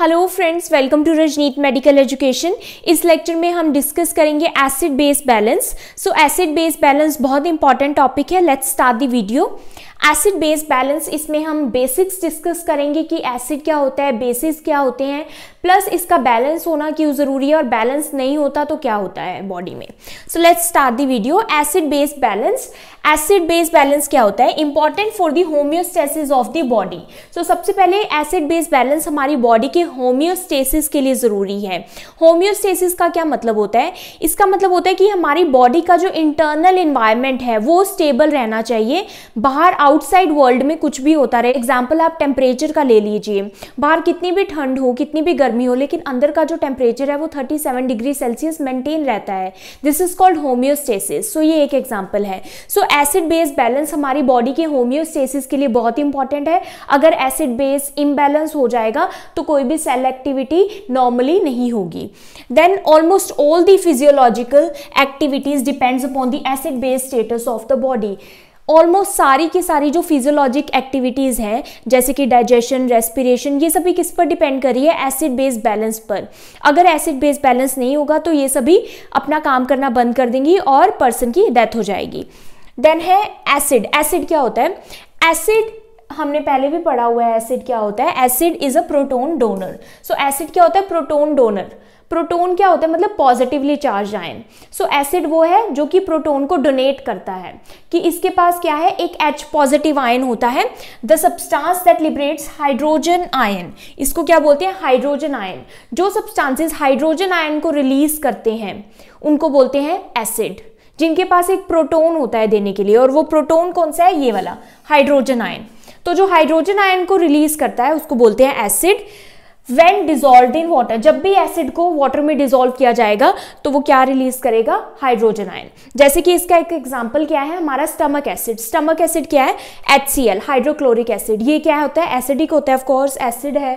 Hello friends welcome to Rajneet medical education इस lecture में हम डिस्कस करेंगे acid base balance so acid base balance बहुत इंपॉर्टेंट टॉपिक है let's start the video acid base balance इसमें हम बेसिक्स डिस्कस करेंगे कि एसिड क्या होता है बेसिस क्या होते हैं प्लस इसका बैलेंस होना क्यों ज़रूरी है और बैलेंस नहीं होता तो क्या होता है बॉडी में so let's start the video acid base balance acid base balance क्या होता है important for the homeostasis of the body so सबसे पहले एसिड बेस बैलेंस हमारी बॉडी के होम्योस्टेसिस के लिए ज़रूरी है होम्योस्टेसिस का क्या मतलब होता है इसका मतलब होता है कि हमारी बॉडी का जो इंटरनल इन्वायरमेंट है वो स्टेबल रहना चाहिए बाहर आउटसाइड वर्ल्ड में कुछ भी होता रहे एग्जाम्पल आप टेम्परेचर का ले लीजिए बाहर कितनी भी ठंड हो कितनी भी गर्मी हो लेकिन अंदर का जो टेम्परेचर है वो थर्टी डिग्री सेल्सियस मेंटेन रहता है this is called homeostasis so ये एक एग्जाम्पल है so so, acid base balance हमारी बॉडी के होम्योस्टेसिस के लिए बहुत इंपॉर्टेंट है अगर एसिड बेस इम्बैलेंस हो जाएगा तो कोई भी सेल एक्टिविटी नॉर्मली नहीं होगी then almost all the physiological activities depends upon the acid base status of the body almost सारी की सारी जो फिजियोलॉजिक एक्टिविटीज़ हैं जैसे कि डाइजेशन रेस्पिरेशन ये सभी किस पर डिपेंड कर रही है एसिड बेस बैलेंस पर अगर एसिड बेस बैलेंस नहीं होगा तो ये सभी अपना काम करना बंद कर देंगी और पर्सन की डेथ हो जाएगी देन है एसिड एसिड क्या होता है एसिड हमने पहले भी पढ़ा हुआ है एसिड क्या होता है acid is a proton donor so acid क्या होता है प्रोटोन डोनर प्रोटोन क्या होता है मतलब positively charge ion so acid वो है जो कि प्रोटोन को डोनेट करता है कि इसके पास क्या है एक एच पॉजिटिव आयन होता है the substance that liberates hydrogen ion इसको क्या बोलते हैं हाइड्रोजन आयन जो सब्सटांसिस हाइड्रोजन आयन को रिलीज करते हैं उनको बोलते हैं एसिड जिनके पास एक प्रोटोन होता है देने के लिए और वो प्रोटोन कौन सा है ये वाला हाइड्रोजन आयन तो जो हाइड्रोजन आयन को रिलीज करता है उसको बोलते हैं acid when dissolve in water जब भी एसिड को वाटर में डिजोल्व किया जाएगा तो वो क्या रिलीज करेगा हाइड्रोजन आयन जैसे कि इसका एक एग्जाम्पल क्या है हमारा स्टमक एसिड स्टमक एसिड क्या है H C L hydrochloric acid ये क्या होता है एसिडिक होता है ऑफकोर्स एसिड है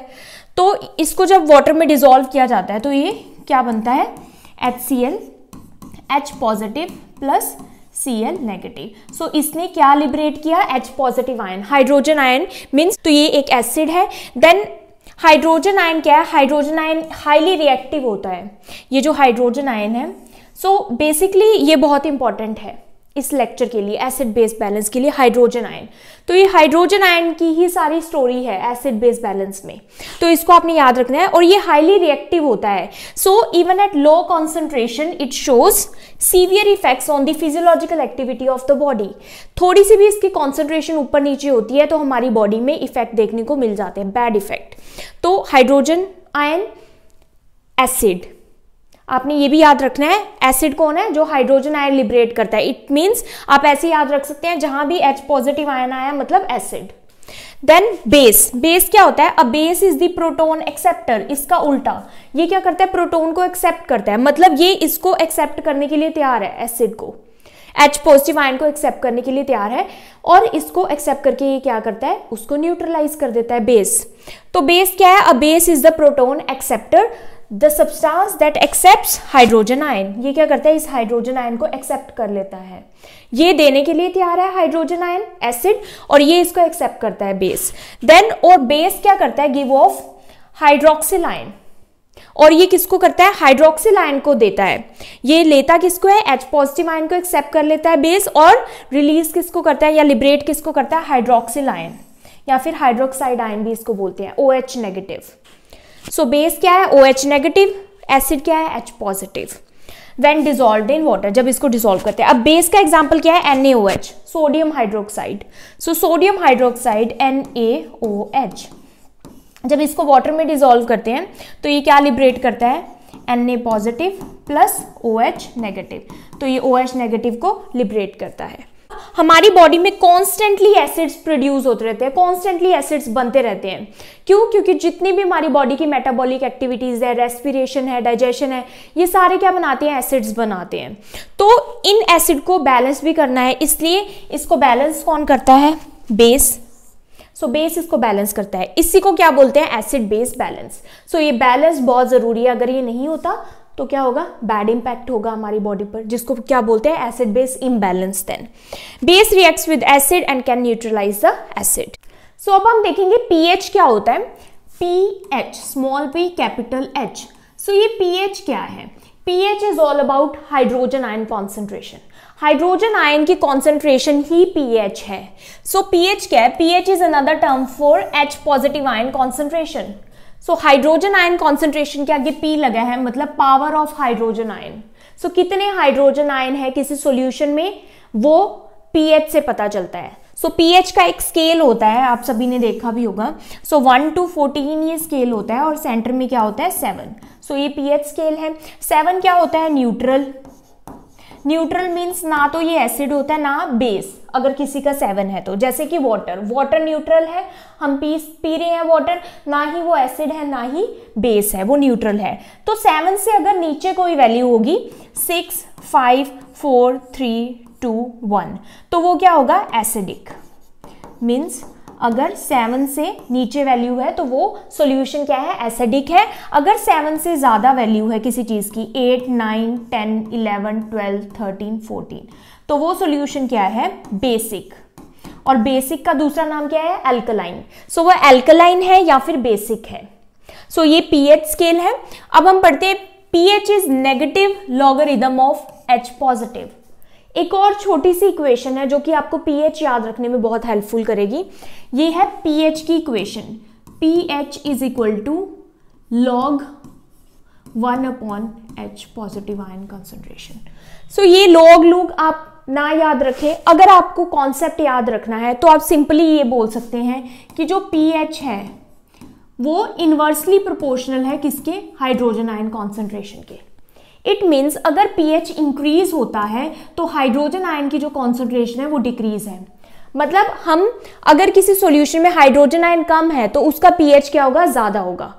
तो इसको जब वाटर में डिजोल्व किया जाता है तो ये क्या बनता है H C L H positive plus C L negative so इसने क्या लिबरेट किया H positive ion hydrogen ion means तो ये एक एसिड है देन हाइड्रोजन आयन क्या है हाइड्रोजन आयन हाईली रिएक्टिव होता है ये जो हाइड्रोजन आयन है सो so, बेसिकली ये बहुत इंपॉर्टेंट है इस लेक्चर के लिए एसिड बेस बैलेंस के लिए हाइड्रोजन आयन तो ये हाइड्रोजन आयन की ही सारी स्टोरी है एसिड बेस बैलेंस में तो इसको आपने याद रखना है और ये हाईली रिएक्टिव होता है so even at low concentration it shows severe effects on the physiological activity of the body थोड़ी सी भी इसकी कॉन्सेंट्रेशन ऊपर नीचे होती है तो हमारी बॉडी में इफेक्ट देखने को मिल जाते हैं बैड इफेक्ट तो हाइड्रोजन आयन एसिड आपने ये भी याद रखना है एसिड कौन है जो हाइड्रोजन आयन लिबरेट करता है इट मीन्स आप ऐसे याद रख सकते हैं जहां भी एच पॉजिटिव आयन आया मतलब एसिड देन बेस बेस क्या होता है a base is the proton acceptor इसका उल्टा ये क्या करता है प्रोटोन को एक्सेप्ट करता है मतलब ये इसको एक्सेप्ट करने के लिए तैयार है एसिड को एच पॉजिटिव आयन को एक्सेप्ट करने के लिए तैयार है और इसको एक्सेप्ट करके ये क्या करता है उसको न्यूट्रलाइज कर देता है बेस तो बेस क्या है a base is the proton acceptor the substance that accept hydrogen ion ये क्या करता है इस हाइड्रोजन आयन को एक्सेप्ट कर लेता है ये देने के लिए तैयार है हाइड्रोजन आयन एसिड और ये इसको एक्सेप्ट करता है बेस देन और बेस क्या करता है गिव ऑफ हाइड्रोक्सिल आयन और ये किसको करता है हाइड्रोक्सिल आयन को देता है ये लेता किसको है एच पॉजिटिव आयन को एक्सेप्ट कर लेता है बेस और रिलीज किसको करता है या लिबरेट किसको करता है हाइड्रोक्सिल आयन या फिर हाइड्रोक्साइड आयन भी इसको बोलते हैं O H negative so so, base क्या है ओ एच नेगेटिव एसिड क्या है H positive when dissolve in water जब इसको डिजोल्व करते हैं अब बेस का एग्जाम्पल क्या है N A O H sodium hydroxide so sodium hydroxide N A O H जब इसको वाटर में डिजोल्व करते हैं तो ये क्या लिबरेट करता है N A positive plus O H negative तो ये ओ एच नेगेटिव को लिबरेट करता है हमारी बॉडी में कॉन्स्टेंटली एसिड्स प्रोड्यूस होते रहते हैं कॉन्स्टेंटली एसिड्स बनते रहते हैं क्यों क्योंकि जितनी भी हमारी बॉडी की मेटाबॉलिक एक्टिविटीज़ है रेस्पिरेशन है डाइजेशन है ये सारे क्या बनाते हैं एसिड्स बनाते हैं तो इन एसिड को बैलेंस भी करना है इसलिए इसको बैलेंस कौन करता है बेस सो so, बेस इसको बैलेंस करता है इसी को क्या बोलते हैं एसिड बेस बैलेंस सो ये बैलेंस बहुत ज़रूरी है अगर ये नहीं होता तो क्या होगा बैड इंपैक्ट होगा हमारी बॉडी पर जिसको क्या बोलते हैं acid base imbalance then base react with acid and can neutralise the acid so अब हम देखेंगे पीएच क्या होता है P H small P capital H so ये पीएच क्या है pH is all about hydrogen ion concentration hydrogen ion की कॉन्सेंट्रेशन ही पीएच है सो so, पीएच क्या है pH is another term for H positive ion concentration so hydrogen ion concentration के आगे पी लगा है मतलब power of hydrogen ion so कितने हाइड्रोजन आयन है किसी सोल्यूशन में वो पीएच से पता चलता है सो so, पीएच का एक स्केल होता है आप सभी ने देखा भी होगा सो वन टू फोर्टीन ये स्केल होता है और सेंटर में क्या होता है सेवन सो so, ये पीएच स्केल है सेवन क्या होता है न्यूट्रल न्यूट्रल मीन्स ना तो ये एसिड होता है ना बेस अगर किसी का सेवन है तो जैसे कि वाटर वाटर न्यूट्रल है हम पी पी रहे हैं वाटर ना ही वो एसिड है ना ही बेस है वो न्यूट्रल है तो सेवन से अगर नीचे कोई वैल्यू होगी six five four three two one तो वो क्या होगा एसिडिक मीन्स अगर सेवन से नीचे वैल्यू है तो वो सोल्यूशन क्या है एसिडिक है अगर सेवन से ज़्यादा वैल्यू है किसी चीज़ की eight nine ten eleven twelve thirteen fourteen तो वो सोल्यूशन क्या है बेसिक और बेसिक का दूसरा नाम क्या है एल्कलाइन सो so, वह एल्कलाइन है या फिर बेसिक है सो so, ये पीएच स्केल है अब हम पढ़ते हैं pH is negative logarithm of H positive एक और छोटी सी इक्वेशन है जो कि आपको पीएच याद रखने में बहुत हेल्पफुल करेगी ये है पीएच की equation pH is equal to log one upon H positive ion concentration so ये लॉग लूग आप ना याद रखें अगर आपको कॉन्सेप्ट याद रखना है तो आप सिंपली ये बोल सकते हैं कि जो पीएच है वो इन्वर्सली प्रोपोर्शनल है किसके हाइड्रोजन आयन कॉन्सेंट्रेशन के इट मीन्स अगर पीएच इंक्रीज होता है तो हाइड्रोजन आयन की जो कॉन्सेंट्रेशन है वो डिक्रीज है मतलब हम अगर किसी सॉल्यूशन में हाइड्रोजन आयन कम है तो उसका पीएच क्या होगा ज़्यादा होगा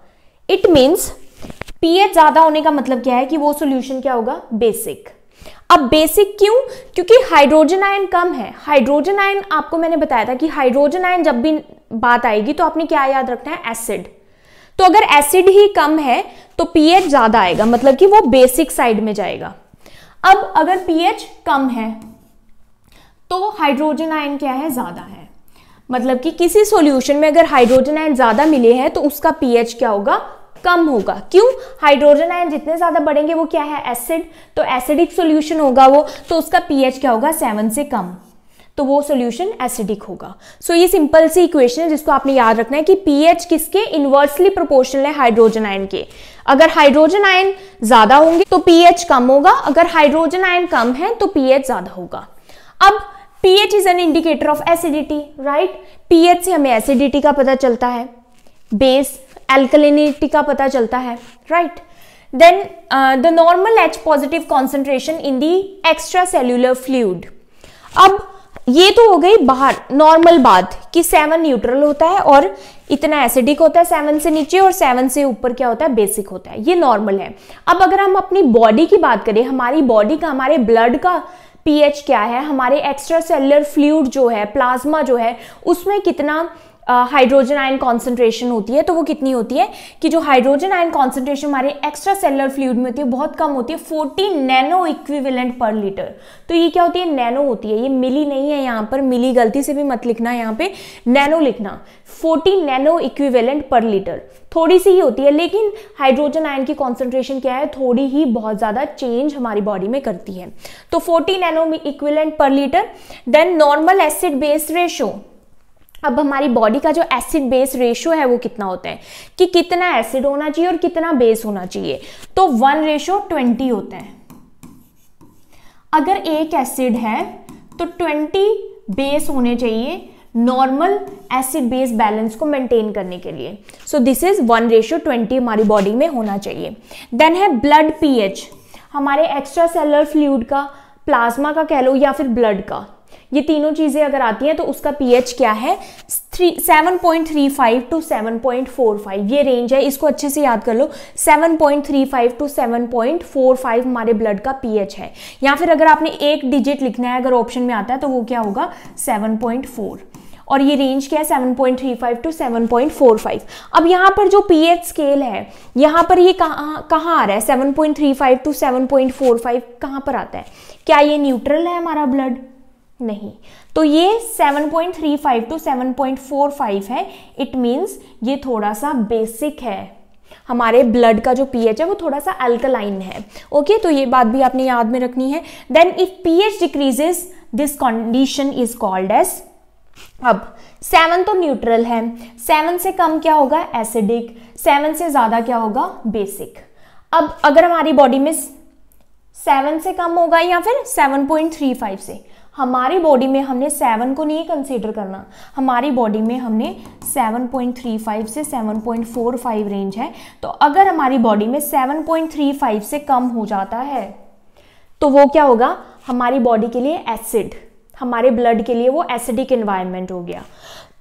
इट मीन्स पीएच ज़्यादा होने का मतलब क्या है कि वो सॉल्यूशन क्या होगा बेसिक अब बेसिक क्यों क्योंकि हाइड्रोजन आयन कम है हाइड्रोजन आयन आपको मैंने बताया था कि हाइड्रोजन आयन जब भी बात आएगी तो आपने क्या याद रखना है एसिड तो अगर एसिड ही कम है तो पीएच ज्यादा आएगा मतलब कि वो बेसिक साइड में जाएगा अब अगर पीएच कम है तो हाइड्रोजन आयन क्या है ज्यादा है मतलब कि किसी सॉल्यूशन में अगर हाइड्रोजन आयन ज्यादा मिले हैं तो उसका पीएच क्या होगा कम होगा क्यों हाइड्रोजन आयन जितने ज्यादा बढ़ेंगे वो क्या है एसिड तो एसिडिक सॉल्यूशन होगा वो तो उसका पीएच क्या होगा सेवन से कम तो वो सोल्यूशन एसिडिक होगा सो so, ये सिंपल सी इक्वेशन है जिसको आपने याद रखना है कि पीएच किसके इन्वर्सली प्रोपोर्शनल है हाइड्रोजन आयन के अगर हाइड्रोजन आयन ज्यादा होंगे तो पीएच कम होगा अगर हाइड्रोजन आयन कम है तो पीएच ज्यादा होगा अब pH is an indicator of acidity right pH से हमें एसिडिटी का पता चलता है बेस एल्कलिनिटी का पता चलता है right right? then uh, the normal H positive concentration in the extracellular fluid. अब ये तो हो गई बाहर नॉर्मल बात कि सेवन न्यूट्रल होता है और इतना एसिडिक होता है सेवन से नीचे और सेवन से ऊपर क्या होता है बेसिक होता है ये नॉर्मल है अब अगर हम अपनी बॉडी की बात करें हमारी बॉडी का हमारे ब्लड का पीएच क्या है हमारे एक्स्ट्रा सेलर फ्लूड जो है प्लाज्मा जो है उसमें कितना हाइड्रोजन आयन कॉन्सेंट्रेशन होती है तो वो कितनी होती है कि जो हाइड्रोजन आयन कॉन्सेंट्रेशन हमारे एक्स्ट्रा सेलर फ्लूड में होती है बहुत कम होती है forty nano equivalent per litre तो ये क्या होती है नैनो होती है ये मिली नहीं है यहाँ पर मिली गलती से भी मत लिखना यहाँ पे नैनो लिखना forty nano equivalent per litre थोड़ी सी ही होती है लेकिन हाइड्रोजन आयन की कॉन्सेंट्रेशन क्या है थोड़ी ही बहुत ज़्यादा चेंज हमारी बॉडी में करती है तो forty nano equivalent per litre then normal acid base ratio अब हमारी बॉडी का जो एसिड बेस रेशियो है वो कितना होता है कि कितना एसिड होना चाहिए और कितना बेस होना चाहिए तो वन रेशो ट्वेंटी होता है अगर एक एसिड है तो ट्वेंटी बेस होने चाहिए नॉर्मल एसिड बेस बैलेंस को मेंटेन करने के लिए so this is one ratio twenty हमारी बॉडी में होना चाहिए देन है ब्लड पीएच हमारे एक्स्ट्रा सेलर फ्लूड का प्लाज्मा का कह लो या फिर ब्लड का ये तीनों चीज़ें अगर आती हैं तो उसका पीएच क्या है seven point three five to seven point four five ये रेंज है इसको अच्छे से याद कर लो seven point three five to seven point four five हमारे ब्लड का पीएच है या फिर अगर आपने एक डिजिट लिखना है अगर ऑप्शन में आता है तो वो क्या होगा सेवन पॉइंट फोर और ये रेंज क्या है seven point three five to seven point four five अब यहाँ पर जो पी एच स्केल है यहाँ पर ये कहाँ कहाँ आ रहा है seven point three five to seven point four five कहाँ पर आता है क्या ये न्यूट्रल है हमारा ब्लड नहीं तो ये 7.35 टू 7.45 है इट मीन्स ये थोड़ा सा बेसिक है हमारे ब्लड का जो पीएच है वो थोड़ा सा अल्कलाइन है ओके तो ये बात भी आपने याद में रखनी है then if pH decreases this condition is called as अब सेवन तो न्यूट्रल है सेवन से कम क्या होगा एसिडिक सेवन से ज़्यादा क्या होगा बेसिक अब अगर हमारी बॉडी में सेवन से कम होगा या फिर सेवन पॉइंट थ्री फाइव से हमारी बॉडी में हमने सेवन को नहीं कंसीडर करना हमारी बॉडी में हमने 7.35 से 7.45 रेंज है तो अगर हमारी बॉडी में 7.35 से कम हो जाता है तो वो क्या होगा हमारी बॉडी के लिए एसिड हमारे ब्लड के लिए वो एसिडिक इन्वायरमेंट हो गया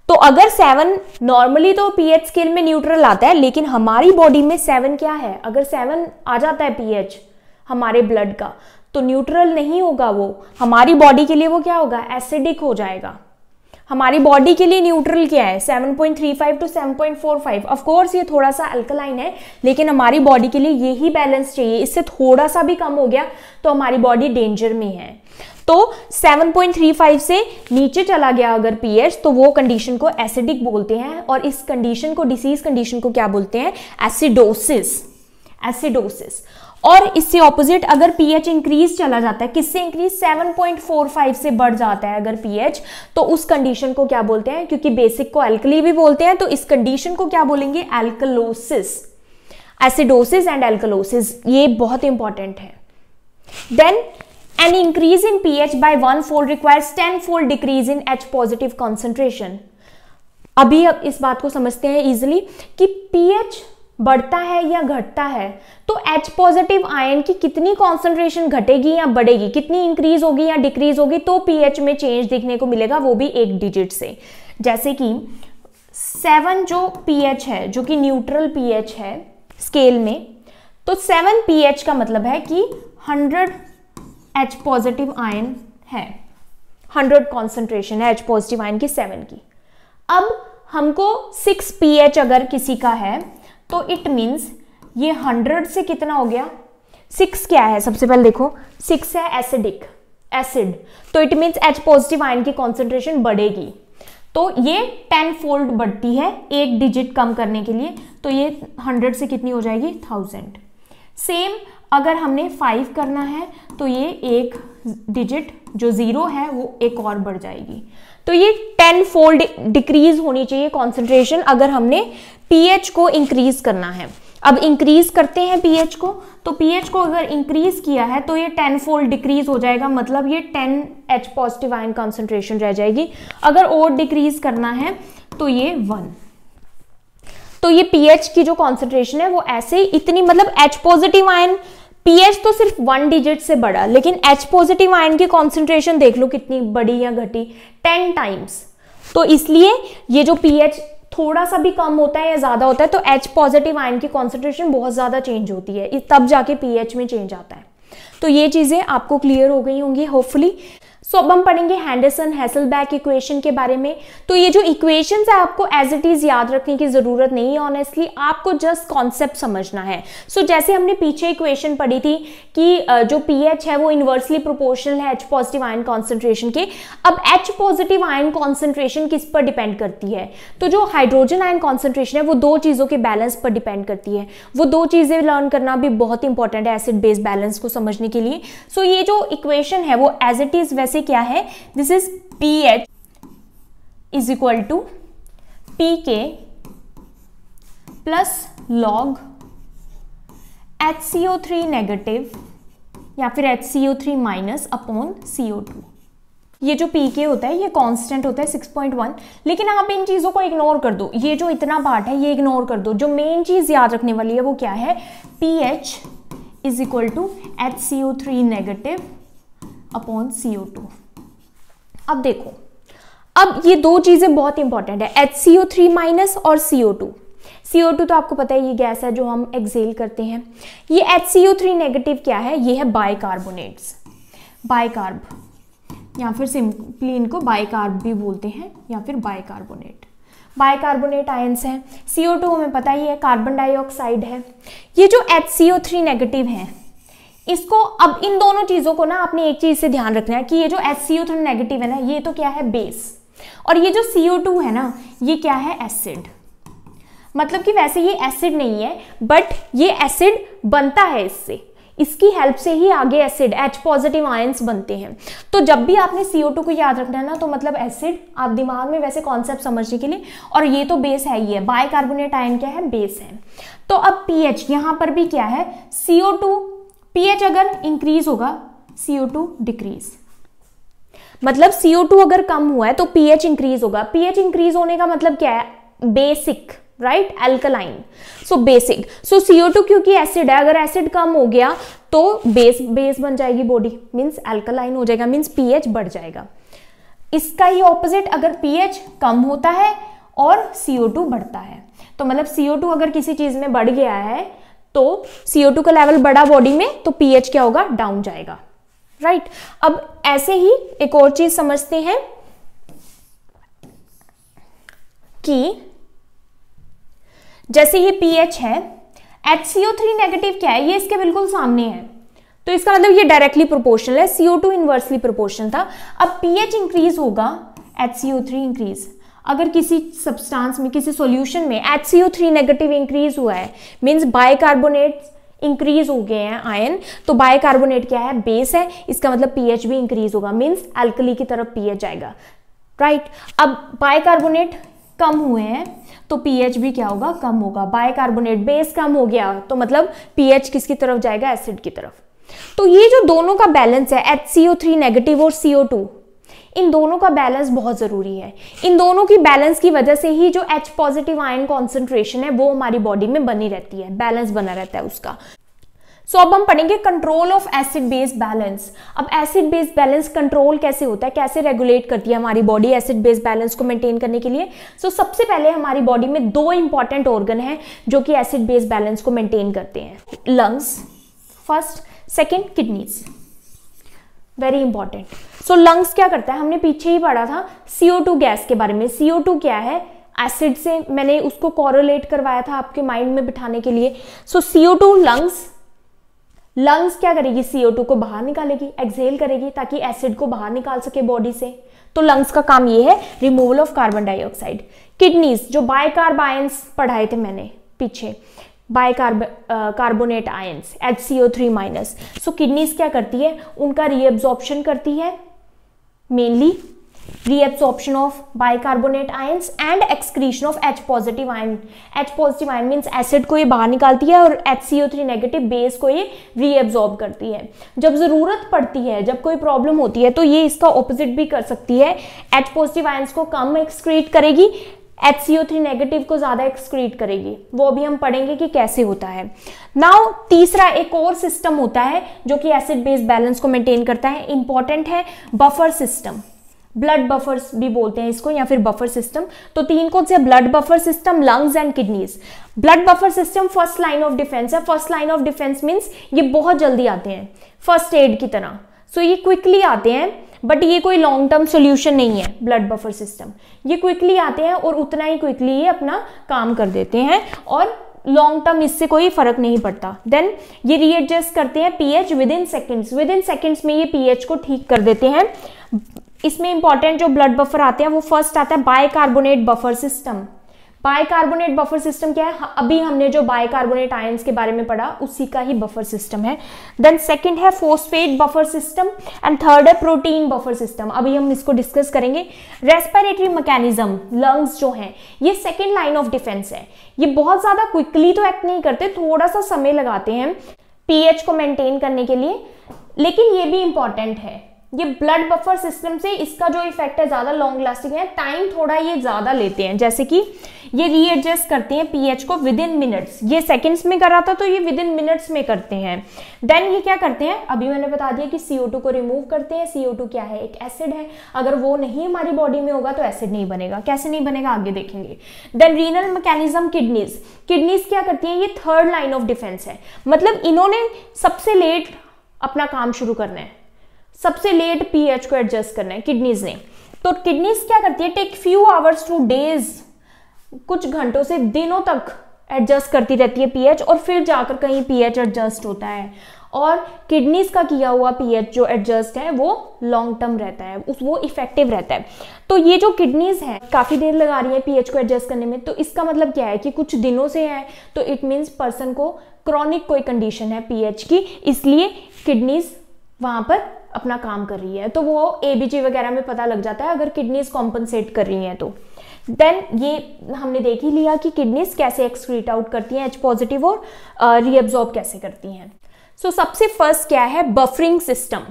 तो अगर सेवन नॉर्मली तो पीएच स्केल में न्यूट्रल आता है लेकिन हमारी बॉडी में सेवन क्या है अगर सेवन आ जाता है पीएच हमारे ब्लड का तो न्यूट्रल नहीं होगा वो हमारी बॉडी के लिए वो क्या होगा एसिडिक हो जाएगा हमारी बॉडी के लिए न्यूट्रल क्या है 7.35 टू 7.45 पॉइंट ऑफ कोर्स ये थोड़ा सा अल्कलाइन है लेकिन हमारी बॉडी के लिए यही बैलेंस चाहिए इससे थोड़ा सा भी कम हो गया तो हमारी बॉडी डेंजर में है तो 7.35 से नीचे चला गया अगर पीएच तो वो कंडीशन को एसिडिक बोलते हैं और इस कंडीशन को डिसीज कंडीशन को क्या बोलते हैं एसिडोसिस एसिडोसिस और इससे ऑपोजिट अगर पीएच इंक्रीज चला जाता है किससे इंक्रीज 7.45 से बढ़ जाता है अगर पीएच तो उस कंडीशन को क्या बोलते हैं क्योंकि बेसिक को एल्कली भी बोलते हैं तो इस कंडीशन को क्या बोलेंगे एल्कलोसिस एसिडोसिस एंड एल्कलोसिस ये बहुत इंपॉर्टेंट है then an increase in pH by one fold requires ten fold decrease in H positive concentration अभी अब इस बात को समझते हैं इजिली कि पीएच बढ़ता है या घटता है तो एच पॉजिटिव आयन की कितनी कॉन्सेंट्रेशन घटेगी या बढ़ेगी कितनी इंक्रीज होगी या डिक्रीज होगी तो pH में चेंज देखने को मिलेगा वो भी एक डिजिट से जैसे कि सेवन जो pH है जो कि न्यूट्रल pH है स्केल में तो सेवन pH का मतलब है कि हंड्रेड एच पॉजिटिव आयन है हंड्रेड कॉन्सेंट्रेशन है एच पॉजिटिव आयन की सेवन की अब हमको सिक्स पी अगर किसी का है तो इट मीन्स ये हंड्रेड से कितना हो गया सिक्स क्या है सबसे पहले देखो सिक्स है एसिडिक एसिड तो it means H positive ion की कॉन्सेंट्रेशन बढ़ेगी तो ये टेन फोल्ड बढ़ती है एक डिजिट कम करने के लिए तो ये हंड्रेड से कितनी हो जाएगी थाउजेंड सेम अगर हमने फाइव करना है तो ये एक डिजिट जो ज़ीरो है वो एक और बढ़ जाएगी तो ये टेन फोल्ड डिक्रीज होनी चाहिए कॉन्सेंट्रेशन अगर हमने पीएच को इंक्रीज करना है अब इंक्रीज करते हैं पीएच को तो पीएच को अगर इंक्रीज किया है तो ये टेन फोल्ड डिक्रीज हो जाएगा मतलब ये ten H positive ion concentration रह जाएगी अगर और डिक्रीज करना है तो ये वन तो ये पीएच की जो कॉन्सेंट्रेशन है वो ऐसे ही इतनी मतलब एच पॉजिटिव आयन पीएच तो सिर्फ वन डिजिट से बढ़ा लेकिन एच पॉजिटिव आयन की कॉन्सेंट्रेशन देख लो कितनी बड़ी या घटी टेन टाइम्स तो इसलिए ये जो पीएच थोड़ा सा भी कम होता है या ज़्यादा होता है तो एच पॉजिटिव आयन की कॉन्सेंट्रेशन बहुत ज़्यादा चेंज होती है तब जाके पीएच में चेंज आता है तो ये चीज़ें आपको क्लियर हो गई होंगी होपफुली सो अब हम पढ़ेंगे हैंडरसन हैसलबैक इक्वेशन के बारे में तो ये जो इक्वेशन है आपको एज इट इज याद रखने की जरूरत नहीं है ऑनेस्टली आपको जस्ट कॉन्सेप्ट समझना है सो so, जैसे हमने पीछे इक्वेशन पढ़ी थी कि जो एच है वो इन्वर्सली प्रोपोर्शनल है एच पॉजिटिव आयन कॉन्सेंट्रेशन के अब एच पॉजिटिव आयन कॉन्सेंट्रेशन किस पर डिपेंड करती है तो जो हाइड्रोजन आयन कॉन्सेंट्रेशन है वो दो चीज़ों के बैलेंस पर डिपेंड करती है वो दो चीज़ें लर्न करना भी बहुत इंपॉर्टेंट है एसिड बेस बैलेंस को समझने के लिए सो so, ये जो इक्वेशन है वो एज इट इज वैसे से क्या है this is P H is equal to P K plus log H C O three negative या फिर H C O three minus upon C O two ये जो पी के होता है ये कांस्टेंट होता है 6.1 लेकिन आप इन चीज़ों को इग्नोर कर दो ये जो इतना पार्ट है ये इग्नोर कर दो जो मेन चीज़ याद रखने वाली है वो क्या है P H is equal to H C O three negative upon C O two अब देखो अब ये दो चीज़ें बहुत इंपॉर्टेंट है H C O three minus और C O two C O to तो आपको पता है ये गैस है जो हम एक्सेल करते हैं ये H C O three negative क्या है ये है बायकार्बोनेट्स बायकार्ब या फिर सिंपली इनको बाइकार्ब भी बोलते हैं या फिर बाई कार्बोनेट आयंस हैं सी ओ टू हमें पता ही है कार्बन डाइऑक्साइड है ये जो H C O three negative हैं इसको अब इन दोनों चीजों को ना आपने एक चीज से ध्यान रखना है कि ये जो एस सी नेगेटिव है ना ये तो क्या है बेस और ये जो सीओ टू है ना ये क्या है एसिड मतलब कि वैसे ये एसिड नहीं है बट ये एसिड बनता है इससे इसकी हेल्प से ही आगे एसिड एच पॉजिटिव आयंस बनते हैं तो जब भी आपने सीओ टू को याद रखना है ना तो मतलब एसिड आप दिमाग में वैसे कॉन्सेप्ट समझने के लिए और ये तो बेस है ही है बाइकार्बोनेट आयन क्या है बेस है तो अब पीएच यहां पर भी क्या है सीओ टू पीएच अगर इंक्रीज होगा टू डिक्रीज मतलब टू अगर कम हुआ है तो पीएच इंक्रीज होगा पीएच इंक्रीज होने का मतलब क्या है basic right alkaline so basic so CO two क्योंकि एसिड है अगर एसिड कम हो गया तो बेस बेस बन जाएगी बॉडी मीन्स एल्कलाइन हो जाएगा मीन्स पीएच बढ़ जाएगा इसका ही ऑपोजिट अगर पीएच कम होता है और टू बढ़ता है तो मतलब टू अगर किसी चीज में बढ़ गया है तो CO2 का लेवल बढ़ा बॉडी में तो पीएच क्या होगा डाउन जाएगा राइट right? अब ऐसे ही एक और चीज समझते हैं कि जैसे ये पीएच है HCO3 थ्री नेगेटिव क्या है ये इसके बिल्कुल सामने है तो इसका मतलब ये डायरेक्टली प्रोपोर्शनल है सीओ टू प्रोपोर्शनल था अब पीएच इंक्रीज होगा HCO3 थ्री इंक्रीज अगर किसी सब्सटेंस में किसी सॉल्यूशन में H C O three negative increase हुआ है मीन्स बायकार्बोनेट इंक्रीज हो गए हैं आयन तो बायकार्बोनेट क्या है बेस है इसका मतलब पीएच भी इंक्रीज होगा मीन्स एल्कली की तरफ पीएच आएगा राइट right? अब बायकार्बोनेट कम हुए हैं तो पीएच भी क्या होगा कम होगा बायकार्बोनेट बेस कम हो गया तो मतलब पीएच किसकी तरफ जाएगा एसिड की तरफ तो ये जो दोनों का बैलेंस है H C O three negative और सीओ टू इन दोनों का बैलेंस बहुत ज़रूरी है इन दोनों की बैलेंस की वजह से ही जो एच पॉजिटिव आयन कॉन्सेंट्रेशन है वो हमारी बॉडी में बनी रहती है बैलेंस बना रहता है उसका सो so, अब हम पढ़ेंगे control of acid base balance अब एसिड बेस बैलेंस कंट्रोल कैसे होता है कैसे रेगुलेट करती है हमारी बॉडी एसिड बेस बैलेंस को मेंटेन करने के लिए सो so, सबसे पहले हमारी बॉडी में दो इंपॉर्टेंट ऑर्गन हैं जो कि एसिड बेस बैलेंस को मेंटेन करते हैं lungs first second kidneys very important so so, lungs क्या करता है हमने पीछे ही पढ़ा था टू गैस के बारे में टू क्या है एसिड से मैंने उसको कॉरोलेट करवाया था आपके माइंड में बिठाने के लिए so CO two lungs lungs क्या करेगी सीओ टू को बाहर निकालेगी एक्सेल करेगी ताकि एसिड को बाहर निकाल सके बॉडी से तो लंग्स का काम ये है removal of carbon dioxide kidneys जो बायकार्ब आयंस पढ़ाए थे मैंने पीछे bicarbonate ions H C O three minus so kidneys क्या करती है उनका रीअब्जॉर्प्शन करती है mainly reabsorption of bicarbonate ions and excretion of H positive ion. H positive ion means acid को ये बाहर निकालती है और HCO3 नेगेटिव बेस को ये reabsorb करती है जब ज़रूरत पड़ती है जब कोई प्रॉब्लम होती है तो ये इसका ऑपोजिट भी कर सकती है H पॉजिटिव आयंस को कम एक्सक्रीट करेगी H C O three negative को ज़्यादा एक्सक्रीट करेगी वो भी हम पढ़ेंगे कि कैसे होता है नाउ तीसरा एक और सिस्टम होता है जो कि एसिड बेस बैलेंस को मेंटेन करता है इंपॉर्टेंट है बफर सिस्टम ब्लड बफर्स भी बोलते हैं इसको या फिर बफर सिस्टम तो तीन कौन से blood buffer system lungs and kidneys blood buffer system first line of defence है फर्स्ट लाइन ऑफ डिफेंस मीन्स ये बहुत जल्दी आते हैं फर्स्ट एड की तरह सो so, ये क्विकली आते हैं बट ये कोई लॉन्ग टर्म सोल्यूशन नहीं है ब्लड बफर सिस्टम ये क्विकली आते हैं और उतना ही क्विकली ये अपना काम कर देते हैं और लॉन्ग टर्म इससे कोई फर्क नहीं पड़ता देन ये रीएडजस्ट करते हैं pH within seconds within seconds में ये पीएच को ठीक कर देते हैं इसमें इंपॉर्टेंट जो ब्लड बफर आते हैं वो फर्स्ट आता है bicarbonate buffer system bicarbonate buffer system क्या है हाँ, अभी हमने जो बायकार्बोनेट आयंस के बारे में पढ़ा उसी का ही बफर सिस्टम है देन सेकंड है phosphate buffer system and third है प्रोटीन बफर सिस्टम अभी हम इसको डिस्कस करेंगे रेस्पिरेटरी मैकेनिज्म लंग्स जो हैं ये सेकेंड लाइन ऑफ डिफेंस है ये बहुत ज़्यादा क्विकली तो एक्ट नहीं करते थोड़ा सा समय लगाते हैं पीएच को मेंटेन करने के लिए लेकिन ये भी इंपॉर्टेंट है ये ब्लड बफर सिस्टम से इसका जो इफेक्ट है ज़्यादा लॉन्ग लास्टिंग है टाइम थोड़ा ये ज़्यादा लेते हैं जैसे कि ये रीएडजस्ट करते हैं पीएच को विद इन मिनट्स ये सेकंड्स में कर रहा था तो ये विद इन मिनट्स में करते हैं देन ये क्या करते हैं अभी मैंने बता दिया कि सी को रिमूव करते हैं सी क्या है एक एसिड है अगर वो नहीं हमारी बॉडी में होगा तो एसिड नहीं बनेगा कैसे नहीं बनेगा आगे देखेंगे then renal mechanism kidneys kidneys क्या करती है ये थर्ड लाइन ऑफ डिफेंस है मतलब इन्होंने सबसे लेट अपना काम शुरू करना है सबसे लेट पीएच को एडजस्ट करना है किडनीज ने तो किडनीज क्या करती है take few hours to days कुछ घंटों से दिनों तक एडजस्ट करती रहती है पीएच और फिर जाकर कहीं पीएच एडजस्ट होता है और किडनीज का किया हुआ पीएच जो एडजस्ट है वो लॉन्ग टर्म रहता है उस वो इफेक्टिव रहता है तो ये जो किडनीज है काफ़ी देर लगा रही है पीएच को एडजस्ट करने में तो इसका मतलब क्या है कि कुछ दिनों से है तो इट मीन्स पर्सन को क्रॉनिक कोई कंडीशन है पीएच की इसलिए किडनीज वहाँ पर अपना काम कर रही है तो वो ए वगैरह में पता लग जाता है अगर किडनीज कॉम्पनसेट कर रही हैं तो देन ये हमने देख ही लिया कि किडनीज कैसे एक्सक्रीट आउट करती हैं एच पॉजिटिव और रीअब्जॉर्ब uh, कैसे करती हैं सो so, सबसे फर्स्ट क्या है बफरिंग सिस्टम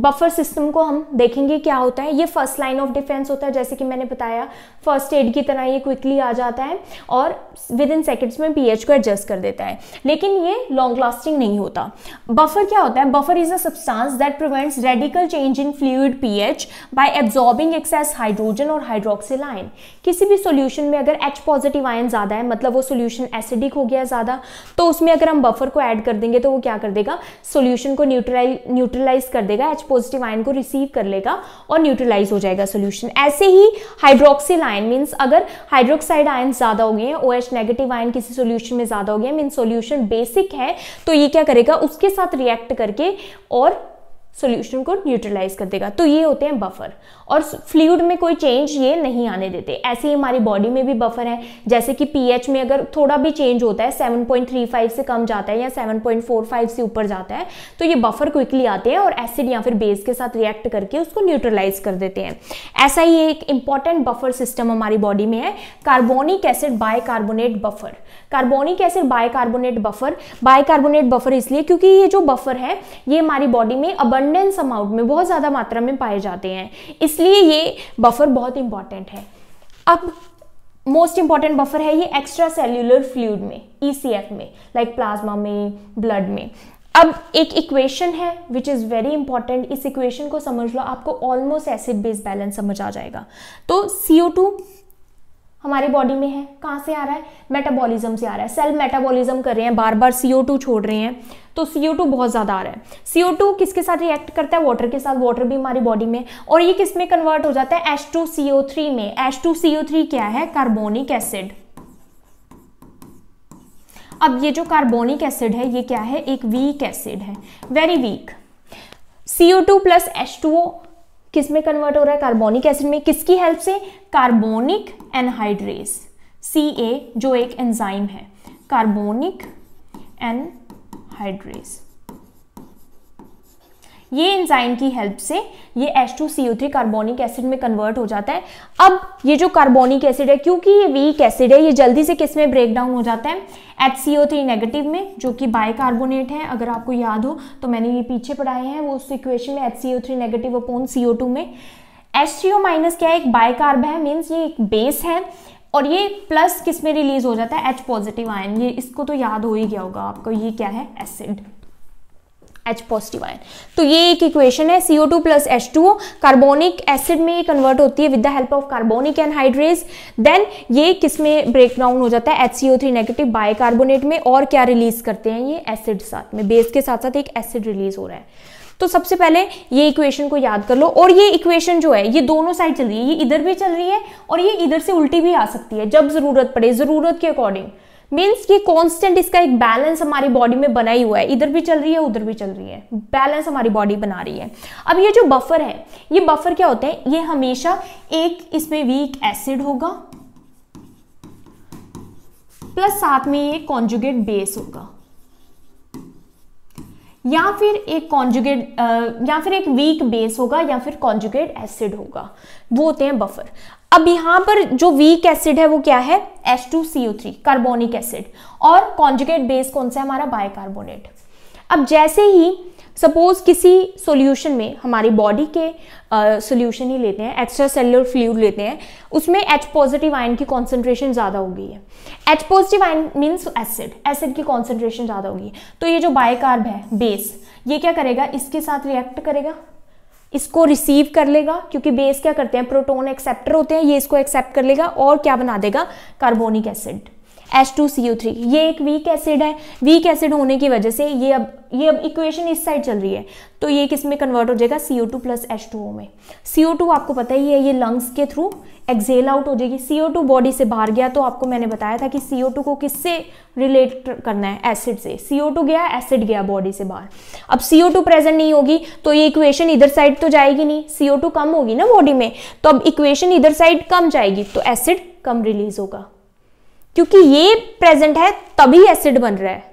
बफर सिस्टम को हम देखेंगे क्या होता है ये फर्स्ट लाइन ऑफ डिफेंस होता है जैसे कि मैंने बताया फर्स्ट एड की तरह ये क्विकली आ जाता है और विद इन सेकेंड्स में पीएच को एडजस्ट कर देता है लेकिन ये लॉन्ग लास्टिंग नहीं होता बफर क्या होता है buffer is a substance that prevents radical change in fluid pH by absorbing excess hydrogen और हाइड्रोक्सिल आयन किसी भी सोल्यूशन में अगर एच पॉजिटिव आयन ज़्यादा है मतलब वो सोल्यूशन एसिडिक हो गया ज़्यादा तो उसमें अगर हम बफर को ऐड कर देंगे तो वो क्या कर देगा सोल्यूशन को न्यूट्रलाइज न्यूट्रलाइज कर देगा एच पॉजिटिव आयन को रिसीव कर लेगा और न्यूट्रलाइज हो जाएगा सोल्यूशन ऐसे ही हाइड्रोक्सिल आयन मीन्स अगर हाइड्रोक्साइड आयन ज़्यादा हो गए हैं ओ एच नेगेटिव आयन किसी सोल्यूशन में ज़्यादा हो गया मीन सोल्यूशन बेसिक है तो ये क्या करेगा उसके साथ रिएक्ट करके और सोल्यूशन को न्यूट्रलाइज कर देगा तो ये होते हैं बफर और फ्लूड में कोई चेंज ये नहीं आने देते ऐसे ही हमारी बॉडी में भी बफर है जैसे कि पीएच में अगर थोड़ा भी चेंज होता है 7.35 से कम जाता है या 7.45 से ऊपर जाता है तो ये बफर क्विकली आते हैं और एसिड या फिर बेस के साथ रिएक्ट करके उसको न्यूट्रलाइज कर देते हैं ऐसा ही एक इंपॉर्टेंट बफर सिस्टम हमारी बॉडी में है carbonic acid bicarbonate buffer carbonic acid bicarbonate buffer bicarbonate buffer इसलिए क्योंकि ये जो बफर है ये हमारी बॉडी में अबंड अबंडेंस अमाउंट में बहुत ज़्यादा मात्रा में पाए जाते हैं इसलिए ये बफर बहुत इंपॉर्टेंट है अब मोस्ट इंपॉर्टेंट बफर है ये एक्स्ट्रा सेल्यूलर फ्लूड में ई e में लाइक प्लाज्मा में ब्लड में अब एक इक्वेशन है विच इज़ वेरी इंपॉर्टेंट इस इक्वेशन को समझ लो आपको ऑलमोस्ट एसिड बेस बैलेंस समझ आ जाएगा तो सी ओ टू हमारी बॉडी में है कहाँ से आ रहा है मेटाबॉलिज्म से आ रहा है सेल मेटाबॉलिज्म कर रहे हैं बार बार सी छोड़ रहे हैं तो सी बहुत ज़्यादा आ रहा है सी किसके साथ रिएक्ट करता है वाटर के साथ वाटर भी हमारी बॉडी में और ये किस में कन्वर्ट हो जाता है एच में एच क्या है कार्बोनिक एसिड अब ये जो कार्बोनिक एसिड है ये क्या है एक वीक एसिड है very weak CO2 two plus H किस में कन्वर्ट हो रहा है कार्बोनिक एसिड में किसकी हेल्प से कार्बोनिक एनहाइड्रेस सी ए जो एक एंजाइम है कार्बोनिक एनहाइड्रेस ये इंजाइम की हेल्प से ये two C O three carbonic acid में कन्वर्ट हो जाता है अब ये जो कार्बोनिक एसिड है क्योंकि ये वीक एसिड है ये जल्दी से किस में ब्रेक डाउन हो जाता है H C O three negative में जो कि कार्बोनेट है अगर आपको याद हो तो मैंने ये पीछे पढ़ाए हैं वो उस इक्वेशन में H C O three negative C O two में एच सी ओ माइनस क्या है एक बायकार्ब है मीन्स ये एक बेस है और ये प्लस किस में रिलीज हो जाता है एच पॉजिटिव आयन ये इसको तो याद हो ही गया होगा आपको ये क्या है एसिड एच पॉजिटिव आयन तो ये एक इक्वेशन है CO two plus H two carbonic acid में कन्वर्ट होती है with the help of carbonic anhydrase then ये किस में ब्रेक डाउन हो जाता है H C O three negative bicarbonate में और क्या रिलीज करते हैं ये एसिड साथ में बेस के साथ साथ एक एसिड रिलीज हो रहा है तो सबसे पहले ये इक्वेशन को याद कर लो और ये इक्वेशन जो है ये दोनों साइड चल रही है ये इधर भी चल रही है और ये इधर से उल्टी भी आ सकती है जब जरूरत पड़े जरूरत के अकॉर्डिंग मीन्स कि कॉन्स्टेंट इसका एक बैलेंस हमारी बॉडी में बनाई हुआ है इधर भी चल रही है उधर भी चल रही है बैलेंस हमारी बॉडी बना रही है अब ये जो बफर है ये बफर क्या होते हैं ये हमेशा एक इसमें वीक एसिड होगा प्लस साथ में ये कॉन्जुगेट बेस होगा या फिर एक कॉन्जुगेट या फिर एक वीक बेस होगा या फिर कॉन्जुगेट एसिड होगा वो होते हैं बफर अब यहां पर जो वीक एसिड है वो क्या है टू थ्री कार्बोनिक एसिड और कॉन्जुगेट बेस कौन सा है हमारा बायकार्बोनेट अब जैसे ही सपोज किसी सॉल्यूशन में हमारी बॉडी के सॉल्यूशन uh, ही लेते हैं एक्स्ट्रा सेलुलर फ्लूड लेते हैं उसमें एच पॉजिटिव आयन की कॉन्सेंट्रेशन ज़्यादा हो गई है H positive ion means acid acid की कॉन्सेंट्रेशन ज़्यादा होगी तो ये जो बायकार्ब है बेस ये क्या करेगा इसके साथ रिएक्ट करेगा इसको रिसीव कर लेगा क्योंकि बेस क्या करते हैं प्रोटोन एक्सेप्टर होते हैं ये इसको एक्सेप्ट कर लेगा और क्या बना देगा carbonic acid two C U three ये एक वीक एसिड है वीक एसिड होने की वजह से ये अब ये अब इक्वेशन इस साइड चल रही है तो ये किस में कन्वर्ट हो जाएगा C O two plus H में सी टू आपको पता ही है ये लंग्स के थ्रू एक्जेल आउट हो जाएगी टू बॉडी से बाहर गया तो आपको मैंने बताया था कि टू को किससे रिलेट करना है एसिड से टू गया एसिड गया बॉडी से बाहर अब टू प्रेजेंट नहीं होगी तो ये इक्वेशन इधर साइड तो जाएगी नहीं टू कम होगी ना बॉडी में तो अब इक्वेशन इधर साइड कम जाएगी तो एसिड कम रिलीज होगा क्योंकि ये प्रेजेंट है तभी एसिड बन रहा है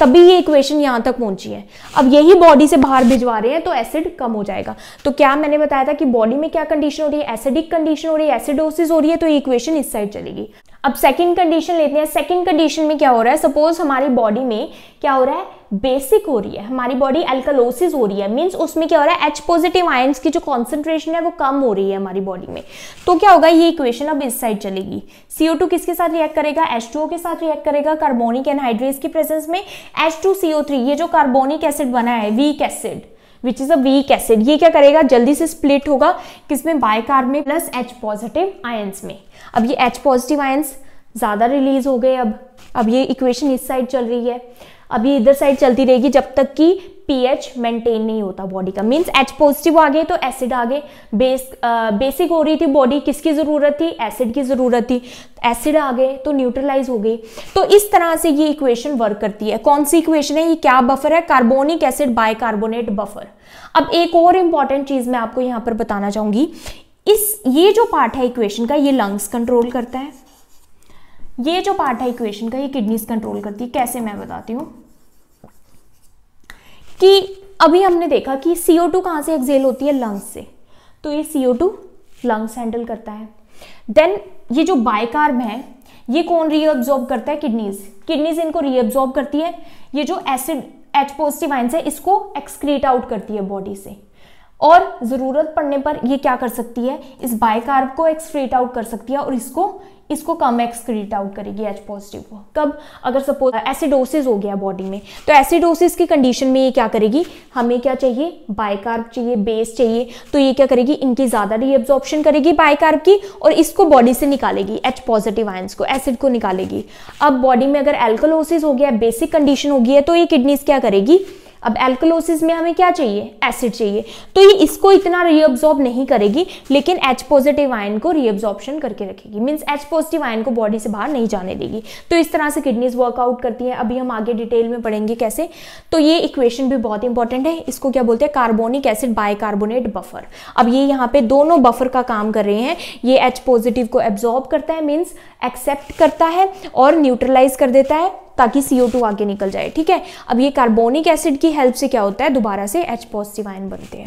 तभी ये इक्वेशन यहां तक पहुंची है अब यही बॉडी से बाहर भिजवा रहे हैं तो एसिड कम हो जाएगा तो क्या मैंने बताया था कि बॉडी में क्या कंडीशन हो रही है एसिडिक कंडीशन हो रही है एसिडोसिस हो रही है तो ये इक्वेशन इस साइड चलेगी अब सेकेंड कंडीशन लेते हैं सेकेंड कंडीशन में क्या हो रहा है सपोज हमारी बॉडी में क्या हो रहा है बेसिक हो रही है हमारी बॉडी एल्कलोसिस हो रही है मीन्स उसमें क्या हो रहा है एच पॉजिटिव आयंस की जो कॉन्सेंट्रेशन है वो कम हो रही है हमारी बॉडी में तो क्या होगा ये इक्वेशन अब इस साइड चलेगी सीओ टू किसके साथ रिएक्ट करेगा एच टू के साथ रिएक्ट करेगा कार्बोनिक एनहाइड्रेस की प्रेजेंस में एच टू सीओ थ्री ये जो कार्बोनिक एसिड बना है weak acid which is a weak acid ये क्या करेगा जल्दी से स्प्लिट होगा किसमें बायकार्ब में प्लस एच पॉजिटिव आयंस में अब ये एच पॉजिटिव आयंस ज़्यादा रिलीज हो गए अब अब ये इक्वेशन इस साइड चल रही है अब ये इधर साइड चलती रहेगी जब तक कि पीएच मेंटेन नहीं होता बॉडी का मींस एच पॉजिटिव आ गए तो एसिड आ गए बेस बेसिक हो रही थी बॉडी किसकी ज़रूरत थी एसिड की ज़रूरत थी एसिड आ गए तो न्यूट्रलाइज हो गई तो इस तरह से ये इक्वेशन वर्क करती है कौन सी इक्वेशन है ये क्या बफर है कार्बोनिक एसिड कार्बोनेट बफर अब एक और इम्पॉर्टेंट चीज़ मैं आपको यहाँ पर बताना चाहूँगी इस ये जो पार्ट है इक्वेशन का ये लंग्स कंट्रोल करता है ये जो पार्ट है इक्वेशन का ये किडनीज कंट्रोल करती है कैसे मैं बताती हूँ कि अभी हमने देखा कि सी ओ टू कहाँ से एक्सेल होती है लंग्स से तो ये सीओ टू लंग्स हैंडल करता है देन ये जो बायकार्ब है ये कौन रीअब्जॉर्ब करता है किडनीज किडनीज इनको रीअब्जॉर्ब करती है ये जो एसिड एच पॉजिटिव आइंस है इसको एक्सक्रीट आउट करती है बॉडी से और ज़रूरत पड़ने पर ये क्या कर सकती है इस बाइकार्ब को एक्सक्रीट आउट कर सकती है और इसको इसको कम एक्सक्रीट आउट करेगी एच पॉजिटिव को कब अगर सपोज एसिडोसिस हो गया बॉडी में तो एसिडोसिस की कंडीशन में ये क्या करेगी हमें क्या चाहिए बाइकार्ब चाहिए बेस चाहिए तो ये क्या करेगी इनकी ज़्यादा रीअब्जॉर्प्शन करेगी बाइकार्ब की और इसको बॉडी से निकालेगी एच पॉजिटिव आयंस को एसिड को निकालेगी अब बॉडी में अगर एल्कोलोसिस हो गया बेसिक कंडीशन हो गई है तो ये किडनीज क्या करेगी अब एल्कोलोसिस में हमें क्या चाहिए एसिड चाहिए तो ये इसको इतना रीअब्जॉर्ब नहीं करेगी लेकिन एच पॉजिटिव आयन को रीअब्जॉर्बन करके रखेगी मीन्स एच पॉजिटिव आयन को बॉडी से बाहर नहीं जाने देगी तो इस तरह से किडनीज वर्कआउट करती हैं अभी हम आगे डिटेल में पढ़ेंगे कैसे तो ये इक्वेशन भी बहुत इंपॉर्टेंट है इसको क्या बोलते हैं कार्बोनिक एसिड कार्बोनेट बफर अब ये यहाँ पे दोनों बफर का काम कर रहे हैं ये एच पॉजिटिव को एब्जॉर्ब करता है मीन्स एक्सेप्ट करता है और न्यूट्रलाइज कर देता है ताकि CO2 आगे निकल जाए ठीक है अब ये कार्बोनिक एसिड की हेल्प से क्या होता है दोबारा से एच पॉजिटिव आयन बनते हैं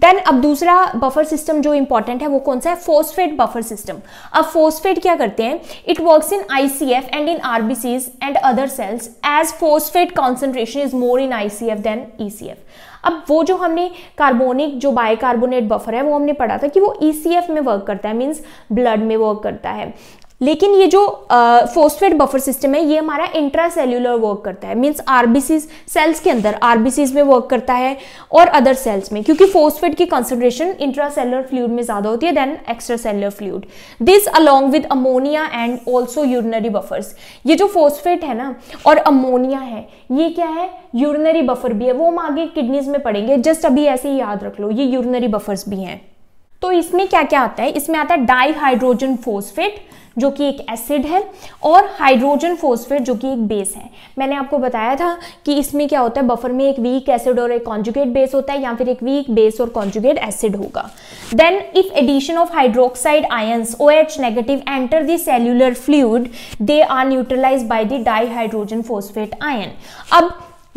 देन अब दूसरा बफर सिस्टम जो इंपॉर्टेंट है वो कौन सा है फोस्फेट बफर सिस्टम अब फोस्फेट क्या करते हैं it works in ICF and in RBCs and other cells as phosphate concentration is more in ICF than ECF अब वो जो हमने कार्बोनिक जो बायकार्बोनेट बफर है वो हमने पढ़ा था कि वो ई e में वर्क करता है मीन्स ब्लड में वर्क करता है लेकिन ये जो फोस्फेट बफर सिस्टम है ये हमारा इंट्रा सेल्यूलर वर्क करता है मीन्स आरबीसी सेल्स के अंदर आरबीसी में वर्क करता है और अदर सेल्स में क्योंकि फोस्फेट की कंसेंट्रेशन इंट्रा सेलुलर फ्लूड में ज़्यादा होती है than extra cellular fluid this along with ammonia and also urinary buffers ये जो फोस्फेट है ना और अमोनिया है ये क्या है यूरिनरी बफर भी है वो हम आगे किडनीज में पड़ेंगे जस्ट अभी ऐसे ही याद रख लो ये यूरिनरी बफर्स भी हैं तो इसमें क्या क्या आता है इसमें आता है डाई हाइड्रोजन फोस्फेट जो कि एक एसिड है और हाइड्रोजन फोस्फेट जो कि एक बेस है मैंने आपको बताया था कि इसमें क्या होता है बफर में एक वीक एसिड और एक कॉन्जुगेट बेस होता है या फिर एक वीक बेस और कॉन्जुगेट एसिड होगा then if addition of hydroxide ions O H negative enter the cellular fluid they are neutralise by the di hydrogen phosphate ion अब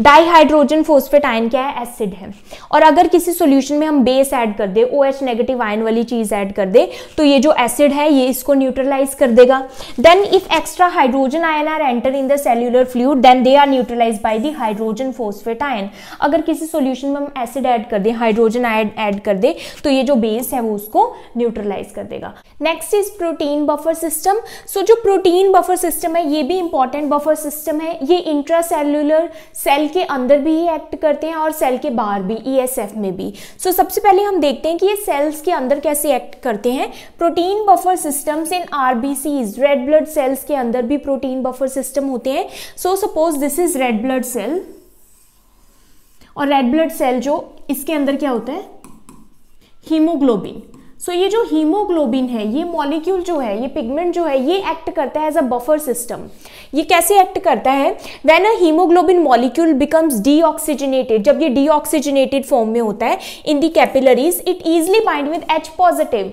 डाईहाइड्रोजन फोस्फेट आयन क्या है एसिड है और अगर किसी सॉल्यूशन में हम बेस ऐड कर दे ओ एच नेगेटिव आयन वाली चीज़ ऐड कर दे तो ये जो एसिड है ये इसको न्यूट्रलाइज कर देगा then if extra hydrogen ion are enter in the cellular fluid then they are neutralise by the hydrogen phosphate ion अगर किसी सोल्यूशन में हम एसिड ऐड कर दें हाइड्रोजन आयन ऐड कर दे तो ये जो बेस है वो उसको न्यूट्रलाइज कर देगा next is protein buffer system so जो प्रोटीन बफर सिस्टम है ये भी इंपॉर्टेंट बफर सिस्टम है ये इंट्रा सेल्यूलर सेल के अंदर भी ये एक्ट करते हैं और सेल के बाहर भी ईएसएफ e में भी सो so, सबसे पहले हम देखते हैं कि ये सेल्स के अंदर कैसे एक्ट करते हैं protein buffer systems in RBCs red blood cells के अंदर भी प्रोटीन बफर सिस्टम होते हैं so suppose this is red blood cell और रेड ब्लड सेल जो इसके अंदर क्या होता है हीमोग्लोबिन सो so, ये जो हीमोग्लोबिन है ये मॉलिक्यूल जो है ये पिगमेंट जो है ये एक्ट करता है एज अ बफर सिस्टम ये कैसे एक्ट करता है when a haemoglobin molecule becomes deoxygenated जब ये डीऑक्सीजनेटेड फॉर्म में होता है in the capillaries it easily bind with H positive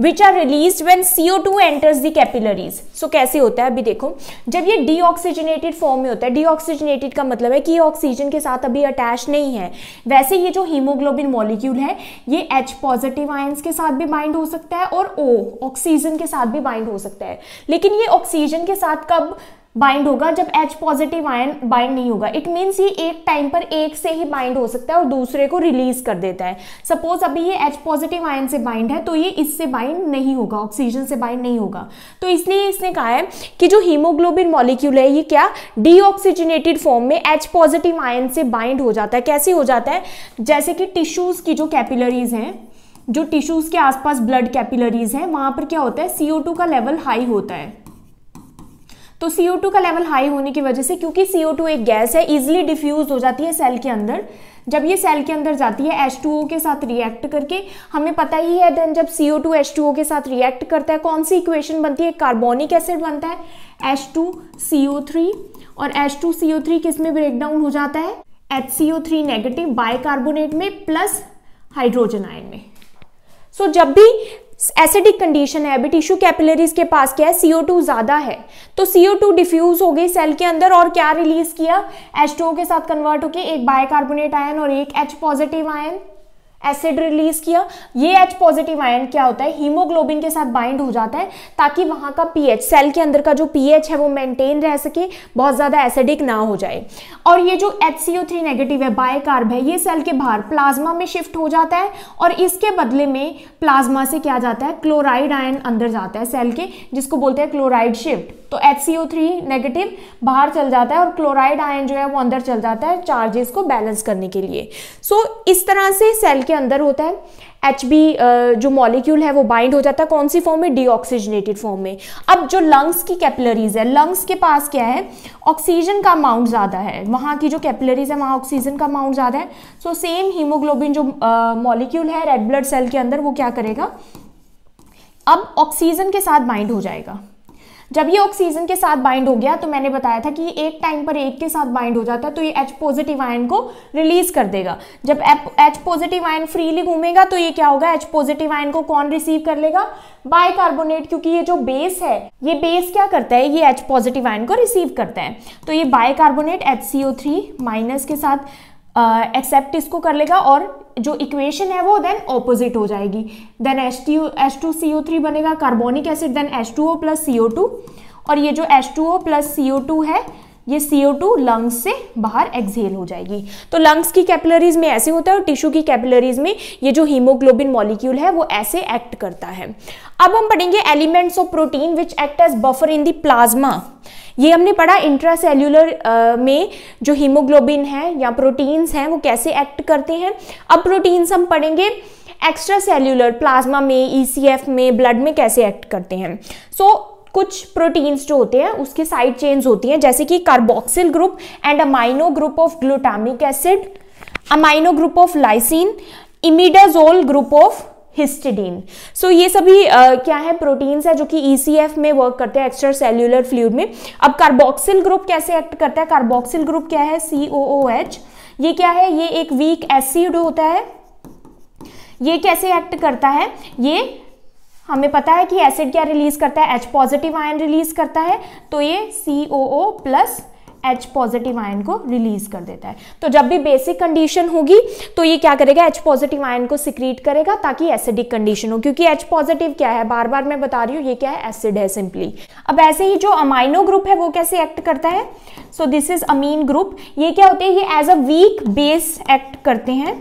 which are release when CO two enters the capillaries so कैसे होता है अभी देखो जब ये डीऑक्सीजनेटेड फॉर्म में होता है डीऑक्सीजनेटेड का मतलब है कि ये ऑक्सीजन के साथ अभी अटैच नहीं है वैसे ये जो हीमोग्लोबिन मॉलिक्यूल है ये एच पॉजिटिव आयंस के साथ भी बाइंड हो सकता है और ओ ऑक्सीजन के साथ भी बाइंड हो सकता है लेकिन ये ऑक्सीजन के साथ कब बाइंड होगा जब एच पॉजिटिव आयन बाइंड नहीं होगा इट मीन्स ये एक टाइम पर एक से ही बाइंड हो सकता है और दूसरे को रिलीज कर देता है सपोज अभी ये एच पॉजिटिव आयन से बाइंड है तो ये इससे बाइंड नहीं होगा ऑक्सीजन से बाइंड नहीं होगा तो इसलिए इसने कहा है कि जो हीमोग्लोबिन मॉलिक्यूल है ये क्या डीऑक्सीजनेटेड फॉर्म में एच पॉजिटिव आयन से बाइंड हो जाता है कैसे हो जाता है जैसे कि टिश्यूज़ की जो कैपिलरीज हैं जो टिश्यूज़ के आसपास ब्लड कैपिलरीज हैं वहाँ पर क्या होता है सी का लेवल हाई होता है तो CO2 का लेवल हाई होने की वजह से क्योंकि CO2 एक गैस है इजिली डिफ्यूज हो जाती है सेल के अंदर जब ये सेल के अंदर जाती है H2O के साथ रिएक्ट करके हमें पता ही है देन जब CO2 H2O के साथ रिएक्ट करता है कौन सी इक्वेशन बनती है कार्बोनिक एसिड बनता है थ्री और थ्री किस में ब्रेक डाउन हो जाता है थ्री नेगेटिव बाइकार्बोनेट में प्लस हाइड्रोजन आयन में सो so, जब भी एसिडिक कंडीशन है अभी टिश्यू कैपिलरीज के पास क्या है टू ज़्यादा है तो टू डिफ्यूज हो गई सेल के अंदर और क्या रिलीज किया H2O के साथ कन्वर्ट होके एक बायकार्बोनेट आयन और एक H positive ion acid release किया ये एच पॉजिटिव आयन क्या होता है हीमोग्लोबिन के साथ बाइंड हो जाता है ताकि वहाँ का पीएच सेल के अंदर का जो पीएच है वो मेंटेन रह सके बहुत ज़्यादा एसिडिक ना हो जाए और ये जो H C O three negative है बायकार्ब है ये सेल के बाहर प्लाज्मा में शिफ्ट हो जाता है और इसके बदले में प्लाज्मा से क्या जाता है क्लोराइड आयन अंदर जाता है सेल के जिसको बोलते हैं क्लोराइड शिफ्ट तो H C O three negative बाहर चल जाता है और क्लोराइड आयन जो है वो अंदर चल जाता है चार्जेस को बैलेंस करने के लिए सो so, इस तरह से सेल के अंदर होता है एच बी जो मॉलिक्यूल है वो बाइंड हो जाता है कौन सी फॉर्म में डीऑक्सीजनेटेड फॉर्म में अब जो लंग्स की कैपलरीज है लंग्स के पास क्या है ऑक्सीजन का अमाउंट ज़्यादा है वहाँ की जो कैपलरीज है वहाँ ऑक्सीजन का अमाउंट ज़्यादा है सो सेम हीमोग्लोबिन जो मॉलिक्यूल uh, है रेड ब्लड सेल के अंदर वो क्या करेगा अब ऑक्सीजन के साथ बाइंड हो जाएगा जब ये ऑक्सीजन के साथ बाइंड हो गया तो मैंने बताया था कि ये एक टाइम पर एक के साथ बाइंड हो जाता है तो ये एच पॉजिटिव आयन को रिलीज कर देगा जब एच पॉजिटिव आयन फ्रीली घूमेगा तो ये क्या होगा एच पॉजिटिव आयन को कौन रिसीव कर लेगा बायकार्बोनेट क्योंकि ये जो बेस है ये बेस क्या करता है ये एच पॉजिटिव आयन को रिसीव करता है तो ये bicarbonate H C O three minus के साथ एक्सेप्ट इसको कर लेगा और जो इक्वेशन है वो देन ऑपोजिट हो जाएगी then H T H two C O three बनेगा carbonic acid then H two O plus C O two और ये जो H two O plus C O two है ये CO2 लंग्स से बाहर एक्सहेल हो जाएगी तो लंग्स की कैपिलरीज में ऐसे होता है और टिश्यू की कैपिलरीज में ये जो हीमोग्लोबिन मॉलिक्यूल है वो ऐसे एक्ट करता है अब हम पढ़ेंगे elements of protein which act as buffer in the plasma ये हमने पढ़ा इंट्रासेल्यूलर uh, में जो हीमोग्लोबिन है या प्रोटीन्स हैं वो कैसे एक्ट करते हैं अब प्रोटीन्स हम पढ़ेंगे एक्स्ट्रा सेल्यूलर प्लाज्मा में ई e में ब्लड में कैसे एक्ट करते हैं सो so, कुछ प्रोटीन्स जो होते हैं उसके साइड चेन्स होती हैं जैसे कि carboxyl group and amino group of glutamic acid amino group of lysine imidazole group of histidine so ये सभी uh, क्या है प्रोटीन्स है जो कि ईसीएफ में वर्क करते हैं एक्स्ट्रा सेल्यूलर फ्लूड में अब कार्बोक्सिल ग्रुप कैसे एक्ट करता है कार्बोक्सिल ग्रुप क्या है सी ओ ओ एच ये क्या है ये एक वीक एसिड होता है ये कैसे एक्ट करता है ये हमें पता है कि एसिड क्या रिलीज करता है एच पॉजिटिव आयन रिलीज करता है तो ये C O O plus H positive ion को रिलीज कर देता है तो जब भी बेसिक कंडीशन होगी तो ये क्या करेगा एच पॉजिटिव आयन को सिक्रीट करेगा ताकि एसिडिक कंडीशन हो क्योंकि एच पॉजिटिव क्या है बार बार मैं बता रही हूँ ये क्या है एसिड है सिंपली अब ऐसे ही जो अमाइनो ग्रुप है वो कैसे एक्ट करता है so this is amine group ये क्या होते हैं ये as a weak base act करते हैं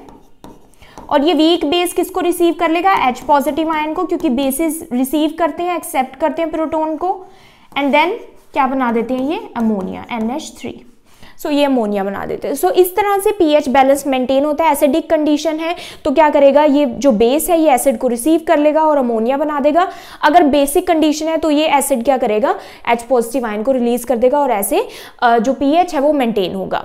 और ये वीक बेस किसको रिसीव कर लेगा एच पॉजिटिव आयन को क्योंकि बेसिस रिसीव करते हैं एक्सेप्ट करते हैं प्रोटोन को एंड देन क्या बना देते हैं ये ammonia N H three so ये अमोनिया बना देते हैं सो so, इस तरह से पीएच बैलेंस मेंटेन होता है एसिडिक कंडीशन है तो क्या करेगा ये जो बेस है ये एसिड को रिसीव कर लेगा और अमोनिया बना देगा अगर बेसिक कंडीशन है तो ये एसिड क्या करेगा एच पॉजिटिव आयन को रिलीज कर देगा और ऐसे जो पीएच है वो मेंटेन होगा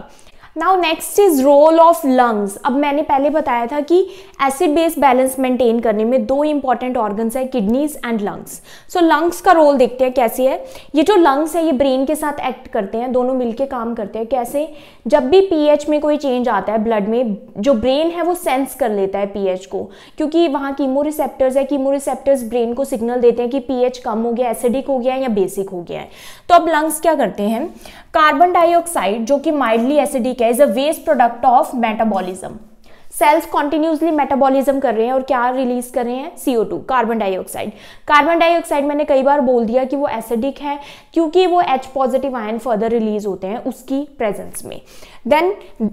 now next is role of lungs अब मैंने पहले बताया था कि एसिड बेस बैलेंस मेंटेन करने में दो इंपॉर्टेंट ऑर्गन्स है kidneys and lungs so lungs का रोल देखते हैं कैसे है ये जो लंग्स है ये ब्रेन के साथ एक्ट करते हैं दोनों मिलके काम करते हैं कैसे जब भी पी में कोई चेंज आता है ब्लड में जो ब्रेन है वो सेंस कर लेता है पी को क्योंकि वहाँ कीमो रिसेप्टर्स है कीमो रिसेप्टर्स ब्रेन को सिग्नल देते हैं कि पी कम हो गया एसिडिक हो गया या बेसिक हो गया है तो अब लंग्स क्या करते हैं कार्बन डाइऑक्साइड जो कि माइल्डली एसिडिक है is a waste product of metabolism cells continuously metabolism कर रहे हैं और क्या रिलीज कर रहे हैं C carbon dioxide carbon dioxide मैंने कई बार बोल दिया कि वो एसिडिक है क्योंकि वो H positive ion further release होते हैं उसकी प्रेजेंस में then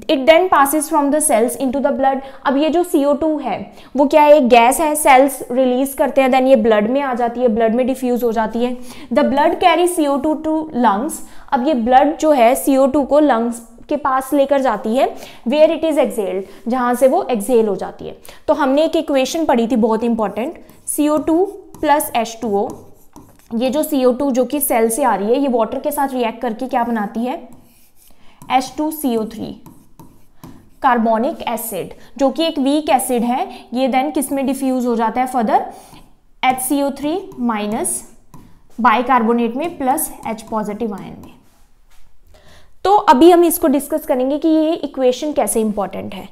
it then passes from the cells into the blood अब ये जो सी है वो क्या है गैस है सेल्स रिलीज करते हैं देन ये ब्लड में आ जाती है ब्लड में डिफ्यूज हो जाती है the blood carry C two to lungs अब ये ब्लड जो है सी को लंग्स के पास लेकर जाती है वेयर इट इज़ एक्सेल्ड जहां से वो एक्सेल हो जाती है तो हमने एक इक्वेशन पढ़ी थी बहुत important C O two plus H two O ये जो सीओ टू जो कि सेल से आ रही है ये वाटर के साथ रिएक्ट करके क्या बनाती है H two C O three carbonic acid जो कि एक वीक एसिड है ये देन किस में डिफ्यूज हो जाता है further H C O three minus bicarbonate में प्लस एच पॉजिटिव आयन में तो अभी हम इसको डिस्कस करेंगे कि ये इक्वेशन कैसे इंपॉर्टेंट है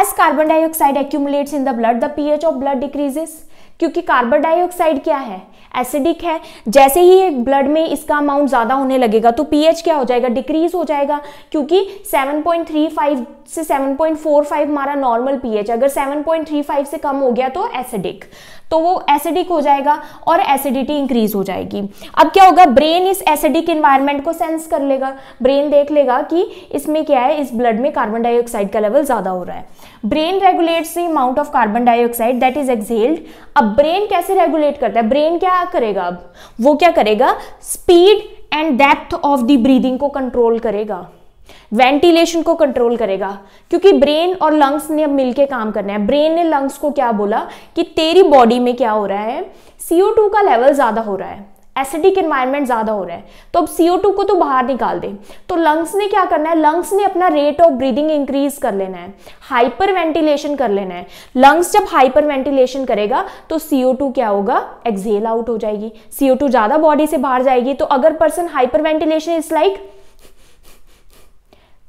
as carbon dioxide accumulates in the blood the pH of blood decreases क्योंकि कार्बन डाइऑक्साइड क्या है एसिडिक है जैसे ही ब्लड में इसका अमाउंट ज़्यादा होने लगेगा तो पीएच क्या हो जाएगा डिक्रीज हो जाएगा क्योंकि 7.35 से 7.45 हमारा नॉर्मल पीएच अगर 7.35 से कम हो गया तो एसिडिक तो वो एसिडिक हो जाएगा और एसिडिटी इंक्रीज हो जाएगी अब क्या होगा ब्रेन इस एसिडिक इन्वायरमेंट को सेंस कर लेगा ब्रेन देख लेगा कि इसमें क्या है इस ब्लड में कार्बन डाइऑक्साइड का लेवल ज़्यादा हो रहा है brain regulates the amount of carbon dioxide that is exhaled अब ब्रेन कैसे रेगुलेट करता है ब्रेन क्या करेगा अब वो क्या करेगा speed and depth of the breathing को कंट्रोल करेगा वेंटिलेशन को कंट्रोल करेगा क्योंकि ब्रेन और लंग्स ने अब मिलकर काम करना है ब्रेन ने लंग्स को क्या बोला कि तेरी बॉडी में क्या हो रहा है सीओ टू का लेवल ज़्यादा हो रहा है एसिडिक एनवायरमेंट ज़्यादा हो रहा है तो अब टू को तो बाहर निकाल दे तो लंग्स ने क्या करना है लंग्स ने अपना रेट ऑफ ब्रीदिंग इंक्रीज कर लेना है हाइपर वेंटिलेशन कर लेना है लंग्स जब हाइपर वेंटिलेशन करेगा तो सीओ टू क्या होगा एक्सहेल आउट हो जाएगी सीओ टू ज़्यादा बॉडी से बाहर जाएगी तो अगर person hyperventilation is like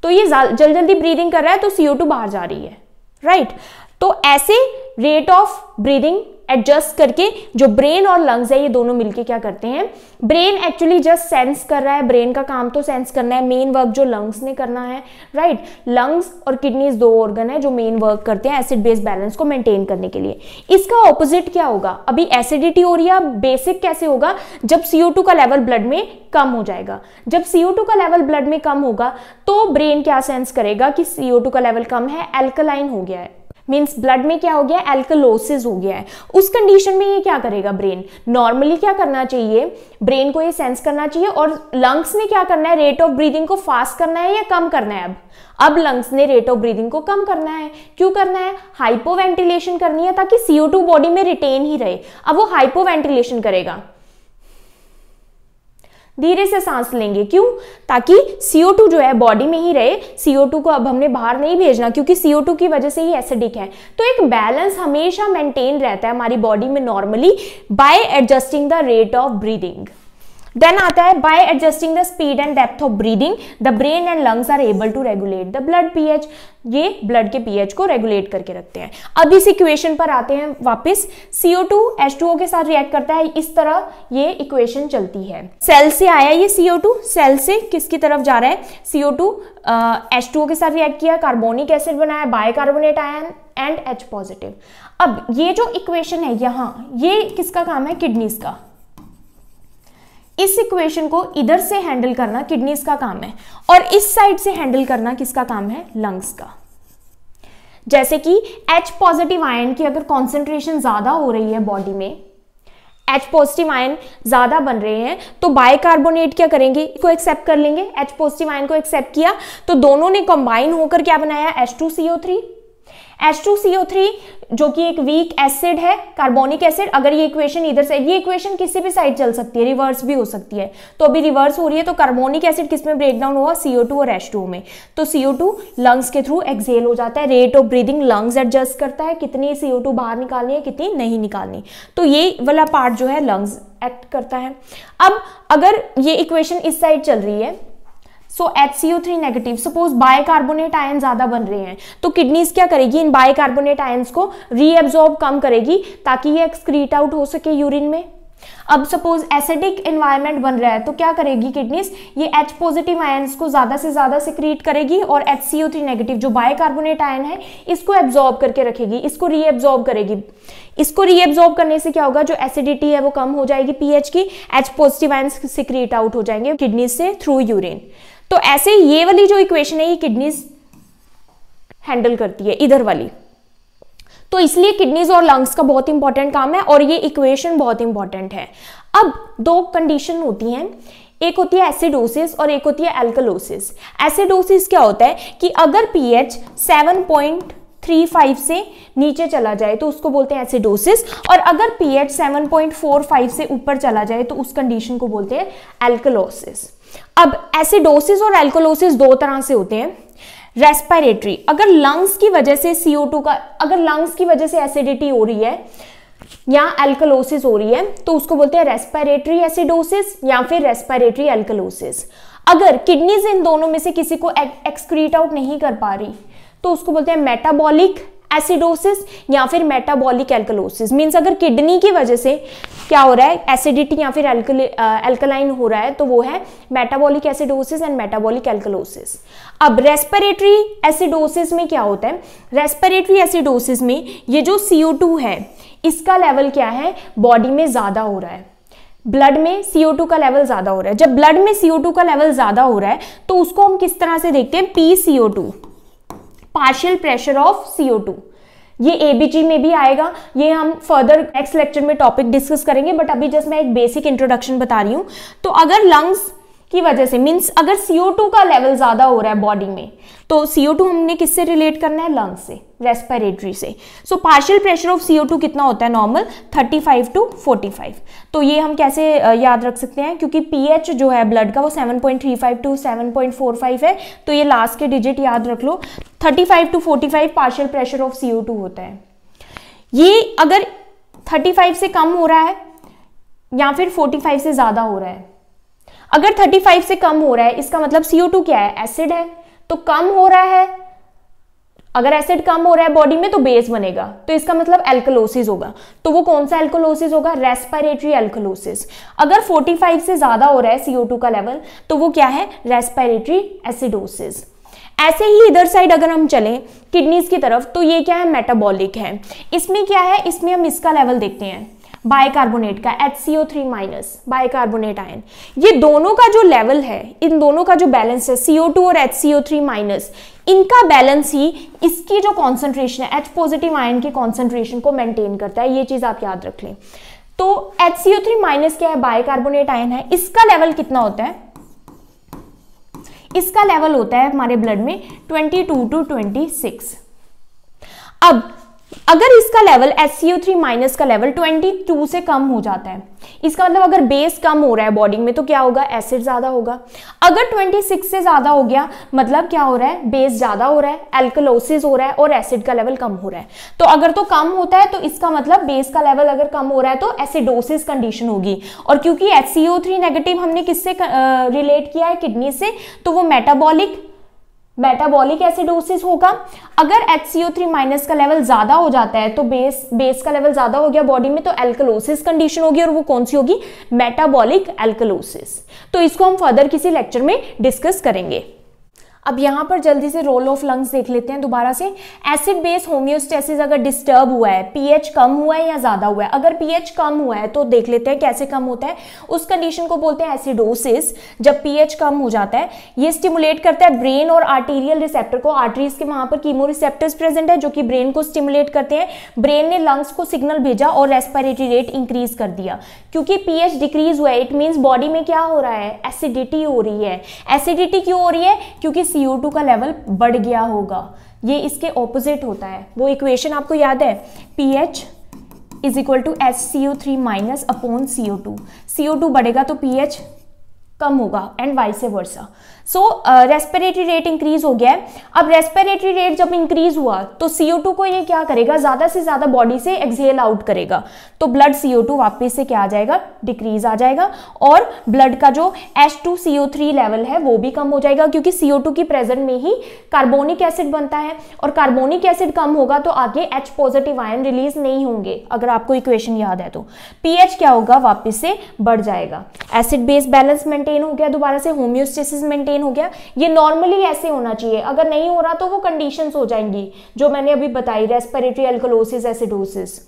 तो ये जल्दी ब्रीदिंग कर रहा है तो सीओ टू बाहर जा रही है राइट right? तो ऐसे रेट ऑफ ब्रीदिंग एडजस्ट करके जो ब्रेन और लंग्स है ये दोनों मिलके क्या करते हैं ब्रेन एक्चुअली जस्ट सेंस कर रहा है ब्रेन का काम तो सेंस करना है मेन वर्क जो लंग्स ने करना है राइट right? लंग्स और किडनीज दो ऑर्गन है जो मेन वर्क करते हैं एसिड बेस बैलेंस को मेंटेन करने के लिए इसका ऑपोजिट क्या होगा अभी एसिडिटी हो रही है बेसिक कैसे होगा जब सीओ का लेवल ब्लड में कम हो जाएगा जब सीओ का लेवल ब्लड में कम होगा तो ब्रेन क्या सेंस करेगा कि सीओ का लेवल कम है एल्कलाइन हो गया है मीन्स ब्लड में क्या हो गया एल्कलोसिस हो गया है उस कंडीशन में ये क्या करेगा ब्रेन नॉर्मली क्या करना चाहिए ब्रेन को ये सेंस करना चाहिए और लंग्स ने क्या करना है रेट ऑफ ब्रीदिंग को फास्ट करना है या कम करना है अब अब लंग्स ने रेट ऑफ ब्रीदिंग को कम करना है क्यों करना है हाइपोवेंटिलेशन करनी है ताकि सीओ बॉडी में रिटेन ही रहे अब वो हाइपोवेंटिलेशन करेगा धीरे से सांस लेंगे क्यों ताकि CO2 जो है बॉडी में ही रहे CO2 को अब हमने बाहर नहीं भेजना क्योंकि CO2 की वजह से ही एसिडिक है तो एक बैलेंस हमेशा मेंटेन रहता है हमारी बॉडी में normally by adjusting the rate of breathing then आता है by adjusting the speed and depth of breathing the brain and lungs are able to regulate the blood pH ये ब्लड के pH को regulate करके रखते हैं अब इस इक्वेशन पर आते हैं वापस CO two H two O के साथ रिएक्ट करता है इस तरह ये इक्वेशन चलती है सेल से आया ये सीओ टू सेल से किसकी तरफ जा रहा है CO two H two O के साथ रिएक्ट किया कार्बोनिक एसिड बनाया कार्बोनेट आया एंड एच पॉजिटिव अब ये जो इक्वेशन है यहाँ ये किसका काम है किडनीज का इस इक्वेशन को इधर से हैंडल करना किडनीज का काम है और इस साइड से हैंडल करना किसका काम है लंग्स का जैसे कि H पॉजिटिव आयन की अगर कॉन्सेंट्रेशन ज़्यादा हो रही है बॉडी में H पॉजिटिव आयन ज़्यादा बन रहे हैं तो बायकार्बोनेट क्या करेंगे इसको एक्सेप्ट कर लेंगे H पॉजिटिव आयन को एक्सेप्ट किया तो दोनों ने कंबाइन होकर क्या बनाया H2CO3 H2CO3 जो कि एक वीक एसिड है कार्बोनिक एसिड अगर ये इक्वेशन इधर से ये इक्वेशन किसी भी साइड चल सकती है रिवर्स भी हो सकती है तो अभी रिवर्स हो रही है तो कार्बोनिक एसिड किस में ब्रेक डाउन हुआ CO2 और H2O में तो CO2 लंग्स के थ्रू एक्सहेल हो जाता है rate of breathing lungs adjust करता है कितनी CO2 बाहर निकालनी है कितनी नहीं निकालनी तो ये वाला पार्ट जो है लंग्स एक्ट करता है अब अगर ये इक्वेशन इस साइड चल रही है so H C O three negative suppose bicarbonate ion ज़्यादा बन रहे हैं तो किडनीज क्या करेगी इन बायकार्बोनेट आयन्स को रीअब्जॉर्ब कम करेगी ताकि ये एक्सक्रीट आउट हो सके यूरिन में अब सपोज एसिडिक एनवायरनमेंट बन रहा है तो क्या करेगी किडनीज ये एच पॉजिटिव आयन्स को ज़्यादा से ज़्यादा सिक्रीट करेगी और H C O three negative जो बायकार्बोनेट आयन है इसको एब्जॉर्ब करके रखेगी इसको रीअब्जॉर्ब करेगी इसको रीअब्जॉर्ब करने से क्या होगा जो एसिडिटी है वो कम हो जाएगी पीएच की H positive ion secrete out हो जाएंगे किडनीज से थ्रू यूरिन तो ऐसे ये वाली जो इक्वेशन है ये किडनीज हैंडल करती है इधर वाली तो इसलिए किडनीज और लंग्स का बहुत इंपॉर्टेंट काम है और ये इक्वेशन बहुत इंपॉर्टेंट है अब दो कंडीशन होती हैं एक होती है एसिडोसिस और एक होती है एल्कलोसिस एसिडोसिस क्या होता है कि अगर पीएच 7.35 से नीचे चला जाए तो उसको बोलते हैं एसिडोसिस और अगर पीएच 7.45 से ऊपर चला जाए तो उस कंडीशन को बोलते हैं एल्कलोसिस अब एसिडोसिस और एल्कोलोसिस दो तरह से होते हैं रेस्पिरेटरी अगर लंग्स की वजह से टू का अगर लंग्स की वजह से एसिडिटी हो रही है या एल्कोलोसिस हो रही है तो उसको बोलते हैं रेस्पिरेटरी एसिडोसिस या फिर रेस्पिरेटरी एल्कोलोसिस अगर किडनीज इन दोनों में से किसी को एक्सक्रीट आउट नहीं कर पा रही तो उसको बोलते हैं मेटाबॉलिक एसिडोसिस या फिर मेटाबॉलिक एल्कलोसिस मीन्स अगर किडनी की वजह से क्या हो रहा है एसिडिटी या फिर एल्कलाइन हो रहा है तो वो है metabolic acidosis and metabolic alkalosis अब रेस्पिरेटरी एसिडोसिस में क्या होता है रेस्पिरेटरी एसिडोसिस में ये जो CO2 है इसका लेवल क्या है बॉडी में ज़्यादा हो रहा है ब्लड में CO2 का लेवल ज़्यादा हो रहा है जब ब्लड में CO2 का लेवल ज़्यादा हो रहा है तो उसको हम किस तरह से देखते हैं P partial pressure of CO two ये एबीजी में भी आएगा ये हम फर्दर नेक्स्ट लेक्चर में टॉपिक डिस्कस करेंगे बट अभी जस्ट मैं एक बेसिक इंट्रोडक्शन बता रही हूँ तो अगर लंग्स की वजह से मीन्स अगर टू का लेवल ज़्यादा हो रहा है बॉडी में तो टू हमने किससे रिलेट करना है लंग्स से रेस्पिरेटरी से so partial pressure of two कितना होता है नॉर्मल 35 टू 45 तो ये हम कैसे याद रख सकते हैं क्योंकि पीएच जो है ब्लड का वो 7.35 टू 7.45 है तो ये लास्ट के डिजिट याद रख लो 35 to 45 partial pressure of two होता है ये अगर 35 से कम हो रहा है या फिर 45 से ज़्यादा हो रहा है अगर 35 से कम हो रहा है इसका मतलब CO2 क्या है एसिड है तो कम हो रहा है अगर एसिड कम हो रहा है बॉडी में तो बेस बनेगा तो इसका मतलब एल्कोलोसिस होगा तो वो कौन सा एल्कोलोसिस होगा रेस्पिरेटरी एल्कोलोसिस अगर 45 से ज्यादा हो रहा है CO2 का लेवल तो वो क्या है रेस्पिरेटरी एसिडोसिस ऐसे ही इधर साइड अगर हम चलें किडनीज की तरफ तो ये क्या है मेटाबॉलिक है इसमें क्या है इसमें हम इसका लेवल देखते हैं बाइकार्बोनेट का H C O three minus bicarbonate ion ये दोनों का जो लेवल है इन दोनों का जो बैलेंस है सी ओ टू और H C O three minus इनका बैलेंस ही इसकी जो कॉन्सेंट्रेशन है एच पॉजिटिव आयन की कॉन्सेंट्रेशन को मेंटेन करता है ये चीज़ आप याद रख लें तो H C O three minus क्या है बायकार्बोनेट आयन है इसका लेवल कितना होता है इसका लेवल होता है हमारे ब्लड में twenty two to twenty six अब अगर इसका level S C O three minus का लेवल ट्वेंटी टू से कम हो जाता है इसका मतलब अगर बेस कम हो रहा है बॉडी में तो क्या होगा एसिड ज़्यादा होगा अगर ट्वेंटी सिक्स से ज़्यादा हो गया मतलब क्या हो रहा है बेस ज़्यादा हो रहा है एल्कलोसिस हो रहा है और एसिड का लेवल कम हो रहा है तो अगर तो कम होता है तो इसका मतलब बेस का लेवल अगर कम हो रहा है तो एसिडोसिस कंडीशन होगी और क्योंकि S C O three negative हमने किससे रिलेट किया है किडनी से तो वो मेटाबॉलिक मेटाबॉलिक एसिडोसिस होगा अगर H C O three minus का लेवल ज़्यादा हो जाता है तो बेस बेस का लेवल ज़्यादा हो गया बॉडी में तो एल्कलोसिस कंडीशन होगी और वो कौन सी होगी मेटाबॉलिक एल्कलोसिस तो इसको हम फर्दर किसी लेक्चर में डिस्कस करेंगे अब यहाँ पर जल्दी से रोल ऑफ लंग्स देख लेते हैं दोबारा से एसिड बेस होम्योस्टेसिस अगर डिस्टर्ब हुआ है पीएच कम हुआ है या ज़्यादा हुआ है अगर पीएच कम हुआ है तो देख लेते हैं कैसे कम होता है उस कंडीशन को बोलते हैं एसिडोसिस जब पीएच कम हो जाता है ये स्टिमुलेट करता है ब्रेन और आर्टीरियल रिसेप्टर को आर्टरीज के वहाँ पर कीमो रिसेप्टर्स प्रेजेंट है जो कि ब्रेन को स्टिमुलेट करते हैं ब्रेन ने लंग्स को सिग्नल भेजा और रेस्पिरेटरी रेट इंक्रीज कर दिया क्योंकि पीएच डिक्रीज हुआ है इट मीन्स बॉडी में क्या हो रहा है एसिडिटी हो रही है एसिडिटी क्यों हो रही है क्योंकि CO2 का लेवल बढ़ गया होगा ये इसके ऑपोजिट होता है वो इक्वेशन आपको याद है P H is equal to H C O three minus upon C O two C O two बढ़ेगा तो पी एच कम होगा and vice versa so respiratory rate increase हो गया है अब रेस्पिरेटरी रेट जब इंक्रीज हुआ तो टू को ये क्या करेगा ज़्यादा से ज़्यादा बॉडी से एक्सहेल आउट करेगा तो ब्लड टू वापिस से क्या आ जाएगा डिक्रीज आ जाएगा और ब्लड का जो एच टू थ्री लेवल है वो भी कम हो जाएगा क्योंकि टू की प्रेजेंट में ही कार्बोनिक एसिड बनता है और कार्बोनिक एसिड कम होगा तो आगे एच पॉजिटिव आयन रिलीज नहीं होंगे अगर आपको इक्वेशन याद है तो पीएच क्या होगा वापिस से बढ़ जाएगा एसिड बेस बैलेंस मेंटेन हो गया दोबारा से होम्योस्टेसिस मेंटेन मेंटेन हो गया ये नॉर्मली ऐसे होना चाहिए अगर नहीं हो रहा तो वो कंडीशंस हो जाएंगी जो मैंने अभी बताई रेस्पिरेटरी एल्कोलोसिस एसिडोसिस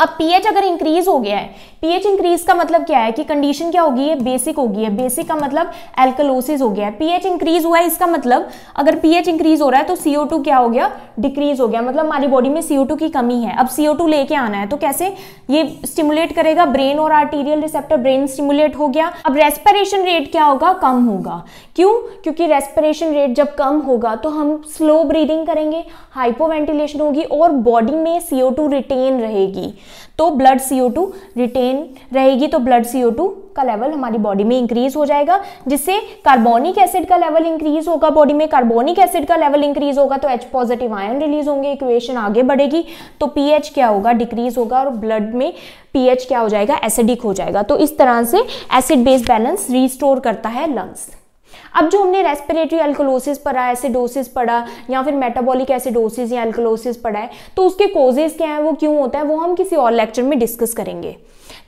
अब पीएच अगर इंक्रीज हो गया है पीएच इंक्रीज का मतलब क्या है कि कंडीशन क्या होगी बेसिक होगी है बेसिक का मतलब एल्कलोसिस हो गया है पीएच इंक्रीज हुआ है इसका मतलब अगर पीएच इंक्रीज हो रहा है तो सीओ टू क्या हो गया डिक्रीज हो गया मतलब हमारी बॉडी में सीओ टू की कमी है अब सीओ टू लेके आना है तो कैसे ये स्टिमुलेट करेगा ब्रेन और आर्टीरियल रिसेप्टर ब्रेन स्टिमुलेट हो गया अब रेस्पिरेशन रेट क्या होगा कम होगा क्यों क्योंकि रेस्पिरेशन रेट जब कम होगा तो हम स्लो ब्रीदिंग करेंगे हाइपोवेंटिलेशन होगी और बॉडी में सीओ टू रिटेन रहेगी तो ब्लड सी रिटेन रहेगी तो ब्लड सी का लेवल हमारी बॉडी में इंक्रीज हो जाएगा जिससे कार्बोनिक एसिड का लेवल इंक्रीज होगा बॉडी में कार्बोनिक एसिड का लेवल इंक्रीज होगा तो एच पॉजिटिव आयन रिलीज होंगे इक्वेशन आगे बढ़ेगी तो पीएच क्या होगा डिक्रीज होगा और ब्लड में पीएच क्या हो जाएगा एसिडिक हो जाएगा तो इस तरह से एसिड बेस बैलेंस रिस्टोर करता है लंग्स अब जो हमने रेस्पिरेटरी एल्कोलोसिस पढ़ा एसिडोसिस पढ़ा या फिर मेटाबॉलिक एसिडोसिस या एल्कोलोसिस पढ़ा है तो उसके कोजेज क्या है वो क्यों होता है वो हम किसी और लेक्चर में डिस्कस करेंगे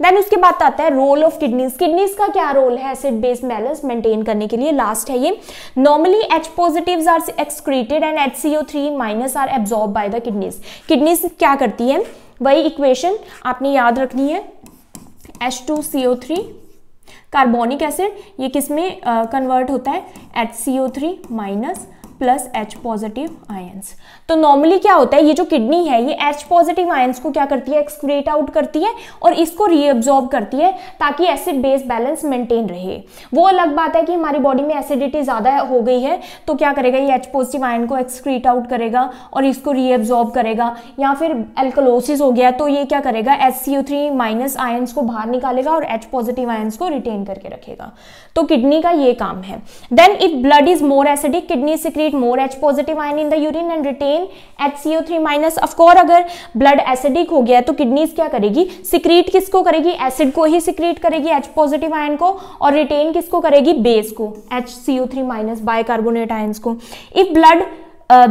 देन उसके बाद आता है रोल ऑफ किडनीज किडनीज का क्या रोल है एसिड बेस्ड बैलेंस मेंटेन करने के लिए लास्ट है ये normally H positive are excreted and H C O three minus are absorb by the kidneys kidneys क्या करती है वही इक्वेशन आपने याद रखनी है H two C O three carbonic acid ये किस में कन्वर्ट होता है H C O three minus plus H positive ions तो नॉर्मली क्या होता है ये जो किडनी है ये एच पॉजिटिव आयंस को क्या करती है एक्सक्रेट आउट करती है और इसको रीअब्जॉर्ब करती है ताकि एसिड बेस बैलेंस मेंटेन रहे वो अलग बात है कि हमारी बॉडी में एसिडिटी ज़्यादा हो गई है तो क्या करेगा ये एच पॉजिटिव आयन को एक्सक्रीट आउट करेगा और इसको रीअब्जॉर्ब करेगा या फिर एल्कोलोसिस हो गया तो ये क्या करेगा S C O three minus ions को बाहर निकालेगा और एच पॉजिटिव आयन्स को रिटेन करके रखेगा तो किडनी का ये काम है then if blood is more acidic kidney secrete excrete more H positive ion in the urine and retain H C O three minus of course अगर ब्लड एसिडिक हो गया तो किडनीज क्या करेगी सिक्रीट किसको करेगी एसिड को ही सिक्रीट करेगी एच पॉजिटिव आयन को और रिटेन किसको करेगी बेस को H C O three minus को इफ ब्लड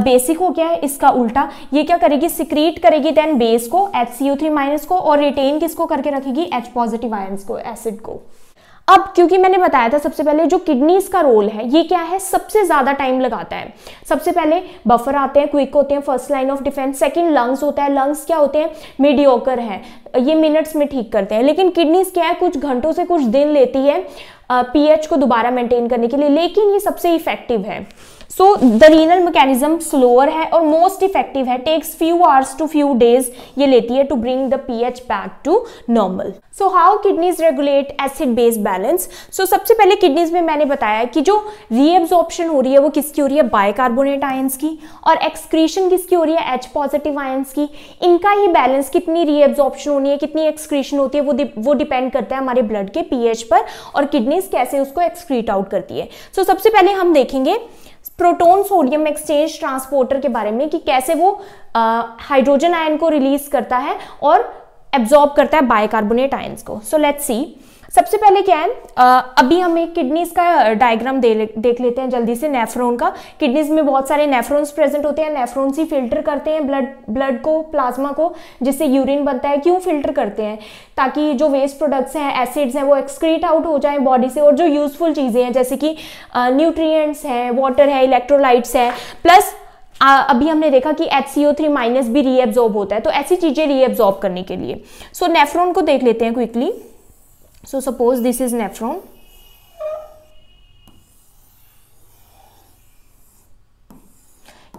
बेसिक हो गया है इसका उल्टा ये क्या करेगी सिक्रीट करेगी देन बेस को H C O three minus को और रिटेन किसको करके रखेगी एच पॉजिटिव आयंस को एसिड को अब क्योंकि मैंने बताया था सबसे पहले जो किडनीज का रोल है ये क्या है सबसे ज़्यादा टाइम लगाता है सबसे पहले बफर आते हैं क्विक होते हैं first line of defence second lungs होता है लंग्स क्या होते हैं मीडियोकर है ये मिनट्स में ठीक करते हैं लेकिन किडनीज क्या है कुछ घंटों से कुछ दिन लेती है पीएच को दोबारा मेंटेन करने के लिए लेकिन ये सबसे इफेक्टिव है so the renal mechanism slower है और मोस्ट इफेक्टिव है takes few hours to few days ये लेती है to bring the pH back to normal so how kidneys regulate acid base balance so सबसे पहले किडनीज में मैंने बताया कि जो रीएब्जॉर्प्शन हो रही है वो किसकी हो रही है बायकार्बोनेट आयंस की और एक्सक्रीशन किसकी हो रही है एच पॉजिटिव आयंस की इनका ही बैलेंस कितनी रीएब्जॉर्प्शन होनी है कितनी एक्सक्रीशन होती है वो वो डिपेंड करता है हमारे ब्लड के पीएच पर और किडनीज कैसे उसको एक्सक्रीट आउट करती है सो so, सबसे पहले हम देखेंगे प्रोटोन सोडियम एक्सचेंज ट्रांसपोर्टर के बारे में कि कैसे वो हाइड्रोजन आयन को रिलीज करता है और एब्जॉर्ब करता है बायकार्बोनेट आयन्स को सो लेट्स सी सबसे पहले क्या है अभी हम एक किडनीज का डायग्राम दे, देख लेते हैं जल्दी से नेफ्रोन का किडनीज में बहुत सारे नेफ्रोन्स प्रेजेंट होते हैं नेफ्रॉन्स ही फिल्टर करते हैं ब्लड ब्लड को प्लाज्मा को जिससे यूरिन बनता है क्यों फिल्टर करते हैं ताकि जो वेस्ट प्रोडक्ट्स हैं एसिड्स हैं वो एक्सक्रीट आउट हो जाए बॉडी से और जो यूजफुल चीज़ें हैं जैसे कि न्यूट्रिएंट्स हैं वाटर है इलेक्ट्रोलाइट्स हैं प्लस आ, अभी हमने देखा कि H C O three minus भी रीएब्जॉर्ब होता है तो ऐसी चीज़ें रीएब्जॉर्ब करने के लिए सो so, नेफ्रोन को देख लेते हैं quickly so suppose this is nephron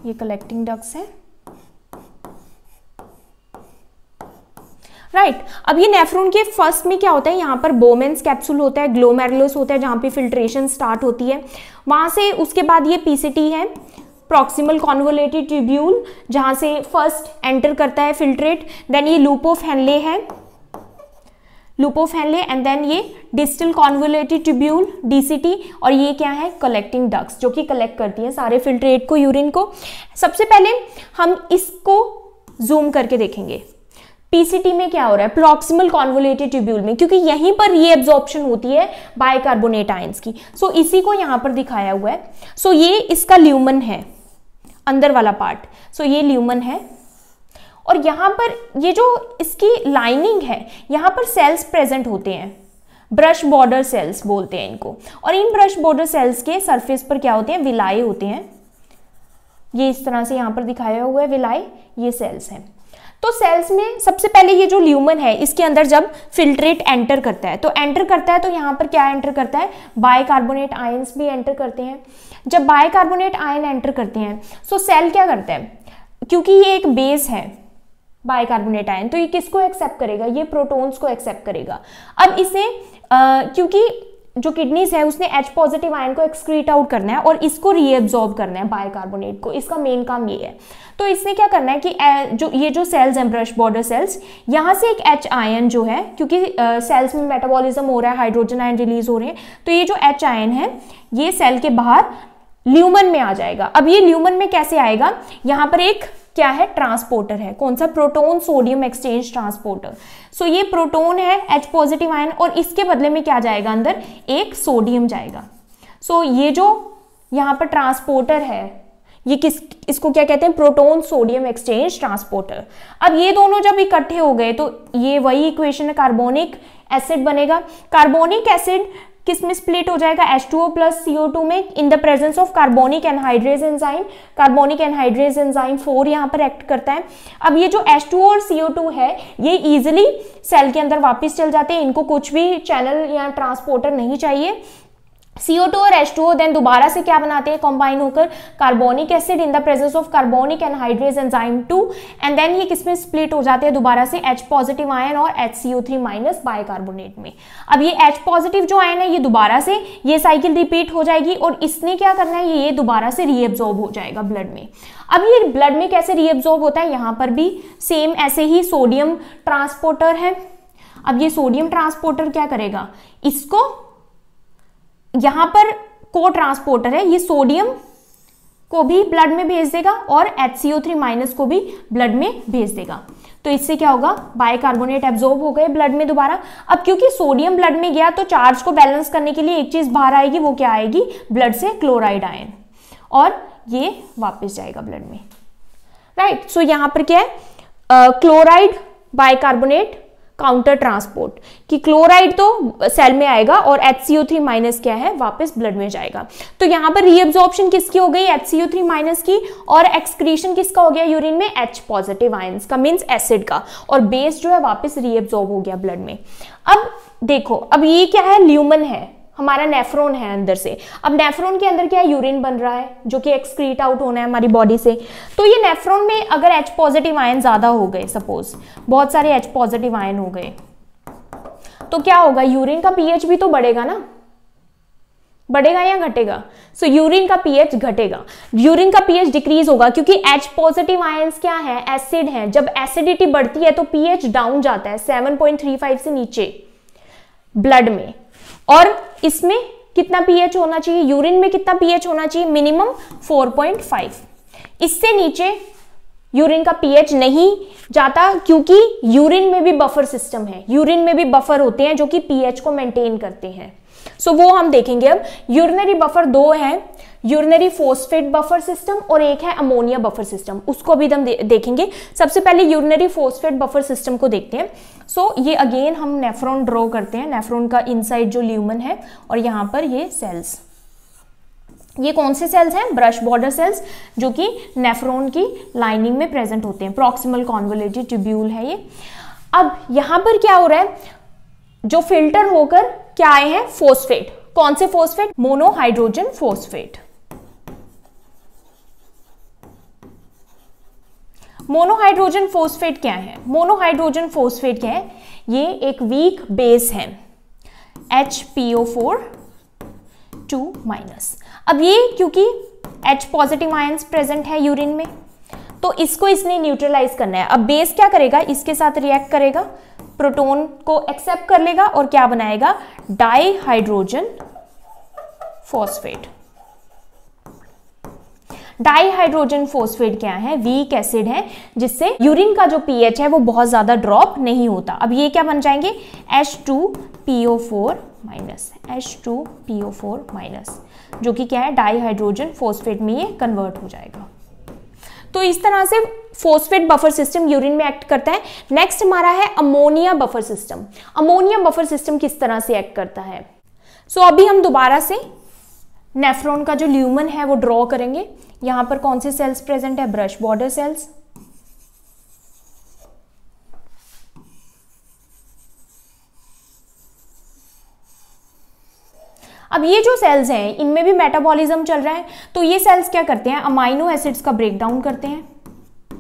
ये कलेक्टिंग डक्स है राइट right. अब ये नेफ्रोन के फर्स्ट में क्या होता है यहाँ पर बोमेंस कैप्सूल होता है ग्लोमेरुलस होता है जहाँ पे फिल्ट्रेशन स्टार्ट होती है वहाँ से उसके बाद ये पीसीटी है प्रॉक्सिमल कॉन्वोलेटेड ट्यूब्यूल जहाँ से फर्स्ट एंटर करता है फिल्ट्रेट देन ये लूप ऑफ हेनले है लुपोफेनले एंड देन ये डिस्टल कॉन्वोलेटेड ट्यूब्यूल डीसीटी और ये क्या है कलेक्टिंग डक्स जो कि कलेक्ट करती है सारे फिल्ट्रेट को यूरिन को सबसे पहले हम इसको जूम करके देखेंगे पीसीटी में क्या हो रहा है प्रॉक्सिमल कॉन्वोलेटेड ट्यूब्यूल में क्योंकि यहीं पर एब्जॉर्प्शन होती है बायकार्बोनेट आयंस की सो so, इसी को यहाँ पर दिखाया हुआ है सो so, ये इसका ल्यूमन है अंदर वाला पार्ट सो so, ये ल्यूमन है और यहाँ पर ये जो इसकी लाइनिंग है यहाँ पर सेल्स प्रेजेंट होते हैं ब्रश बॉर्डर सेल्स बोलते हैं इनको और इन ब्रश बॉर्डर सेल्स के सरफेस पर क्या होते हैं विलाए होते हैं ये इस तरह से यहाँ पर दिखाया हुआ है विलाए ये सेल्स हैं तो सेल्स में सबसे पहले ये जो ल्यूमन है इसके अंदर जब फिल्ट्रेट एंटर करता है तो एंटर करता है तो यहाँ पर क्या एंटर करता है बायकार्बोनेट आयन्स भी एंटर करते हैं जब बायकार्बोनेट आयन एंटर करते हैं सो तो सेल क्या करता है क्योंकि ये एक बेस है कार्बोनेट आयन तो ये किसको एक्सेप्ट करेगा ये प्रोटॉन्स को एक्सेप्ट करेगा अब इसे आ, क्योंकि जो किडनीज है उसने एच पॉजिटिव आयन को एक्सक्रीट आउट करना है और इसको रीअब्जॉर्ब करना है बायकार्बोनेट को इसका मेन काम ये है तो इसने क्या करना है कि जो ये जो सेल्स हैं ब्रश बॉर्डर सेल्स यहाँ से एक एच आयन जो है क्योंकि सेल्स में मेटाबॉलिज्म हो रहा है हाइड्रोजन आयन रिलीज हो रहे हैं तो ये जो एच आयन है ये सेल के बाहर ल्यूमन में आ जाएगा अब ये ल्यूमन में कैसे आएगा यहाँ पर एक क्या है ट्रांसपोर्टर है कौन सा proton sodium exchange transporter so ये प्रोटोन है एच पॉजिटिव आयन और इसके बदले में क्या जाएगा अंदर एक सोडियम जाएगा सो so, ये जो यहाँ पर ट्रांसपोर्टर है ये किस इसको क्या कहते हैं प्रोटोन सोडियम एक्सचेंज ट्रांसपोर्टर अब ये दोनों जब इकट्ठे हो गए तो ये वही इक्वेशन है कार्बोनिक एसिड बनेगा कार्बोनिक एसिड किस में स्प्लिट हो जाएगा H two O plus C O two में in the presence of carbonic anhydrase enzyme carbonic anhydrase enzyme four यहाँ पर एक्ट करता है अब ये जो एच टू और सी ओ टू है ये ईजिली सेल के अंदर वापस चल जाते हैं इनको कुछ भी चैनल या ट्रांसपोर्टर नहीं चाहिए CO2 टू और एच टू ओ देन दोबारा से क्या बनाते हैं कॉम्बाइन होकर carbonic acid in the presence of carbonic anhydrase enzyme two and then ये किसमें स्प्लिट हो जाते हैं दोबारा से एच पॉजिटिव आयन और H C O three minus bicarbonate में अब ये एच पॉजिटिव जो आयन है ये दोबारा से ये साइकिल रिपीट हो जाएगी और इसने क्या करना है ये दोबारा से रीअब्जॉर्ब हो जाएगा ब्लड में अब ये ब्लड में कैसे रीअब्जॉर्ब होता है यहाँ पर भी सेम ऐसे ही सोडियम ट्रांसपोर्टर है अब ये सोडियम ट्रांसपोर्टर क्या करेगा इसको यहां पर को ट्रांसपोर्टर है ये सोडियम को भी ब्लड में भेज देगा और H C O three minus को भी ब्लड में भेज देगा तो इससे क्या होगा बाइकार्बोनेट एब्जॉर्ब हो गए ब्लड में दोबारा अब क्योंकि सोडियम ब्लड में गया तो चार्ज को बैलेंस करने के लिए एक चीज़ बाहर आएगी वो क्या आएगी ब्लड से क्लोराइड आयन और ये वापस जाएगा ब्लड में राइट right, सो so पर क्या है क्लोराइड बाइकार्बोनेट काउंटर ट्रांसपोर्ट कि क्लोराइड तो सेल में आएगा और H C O three minus क्या है वापस ब्लड में जाएगा तो यहाँ पर रीअब्जॉर्प्शन किसकी हो गई H C O three minus की और एक्सक्रीशन किसका हो गया यूरिन में एच पॉजिटिव आयंस का मीन्स एसिड का और बेस जो है वापस रीअब्जॉर्ब हो गया ब्लड में अब देखो अब ये क्या है ल्यूमन है हमारा नेफ्रोन है अंदर से अब नेफ्रोन के अंदर क्या है यूरिन बन रहा है जो कि एक्सक्रीट आउट होना है हमारी बॉडी से तो ये नेफ्रोन में अगर एच पॉजिटिव आयन ज़्यादा हो गए सपोज बहुत सारे एच पॉजिटिव आयन हो गए तो क्या होगा यूरिन का पीएच भी तो बढ़ेगा ना बढ़ेगा या घटेगा सो so, यूरिन का पीएच घटेगा यूरिन का पीएच डिक्रीज होगा क्योंकि एच पॉजिटिव आयंस क्या है एसिड है जब एसिडिटी बढ़ती है तो पीएच डाउन जाता है 7.35 से नीचे ब्लड में और इसमें कितना पीएच होना चाहिए यूरिन में कितना पीएच होना चाहिए मिनिमम 4.5 इससे नीचे यूरिन का पीएच नहीं जाता क्योंकि यूरिन में भी बफर सिस्टम है यूरिन में भी बफर होते हैं जो कि पीएच को मेंटेन करते हैं सो so, वो हम देखेंगे अब यूरिनरी बफर दो है यूरिनरी फोस्फेट बफर सिस्टम और एक है अमोनिया बफर सिस्टम उसको भी हम दे, देखेंगे सबसे पहले यूरिनरी फोस्फेट बफर सिस्टम को देखते हैं सो so, ये अगेन हम नेफ्रॉन ड्रॉ करते हैं नेफ्रॉन का इनसाइड जो ल्यूमन है और यहाँ पर ये सेल्स ये कौन से सेल्स हैं ब्रश बॉर्डर सेल्स जो कि नेफ्रॉन की लाइनिंग में प्रेजेंट होते हैं प्रॉक्सिमल कॉन्वोलेटेड ट्यूब्यूल है ये अब यहाँ पर क्या हो रहा है जो फिल्टर होकर क्या आए हैं फोस्फेट कौन से phosphate monohydrogen phosphate monohydrogen phosphate क्या है मोनोहाइड्रोजन फोस्फेट क्या है ये एक वीक बेस है H P O four two minus अब ये क्योंकि एच पॉजिटिव आय प्रेजेंट है यूरिन में तो इसको इसने न्यूट्रलाइज करना है अब बेस क्या करेगा इसके साथ रिएक्ट करेगा प्रोटोन को एक्सेप्ट कर लेगा और क्या बनाएगा dihydrogen phosphate di hydrogen phosphate क्या है वीक एसिड है जिससे यूरिन का जो पीएच है वो बहुत ज्यादा ड्रॉप नहीं होता अब ये क्या बन जाएंगे H two PO four minus H two PO four minus जो कि क्या है डाई हाइड्रोजन फोस्फेट में ये कन्वर्ट हो जाएगा तो इस तरह से फोस्फेट बफर सिस्टम यूरिन में एक्ट करता है नेक्स्ट हमारा है ammonia buffer system ammonia buffer system किस तरह से एक्ट करता है सो so, अभी हम दोबारा से नेफ्रॉन का जो ल्यूमन है वो ड्रॉ करेंगे यहाँ पर कौन से सेल्स प्रेजेंट है ब्रश बॉर्डर सेल्स अब ये जो सेल्स हैं इनमें भी मेटाबॉलिज्म चल रहा है तो ये सेल्स क्या करते हैं अमाइनो एसिड्स का ब्रेकडाउन करते हैं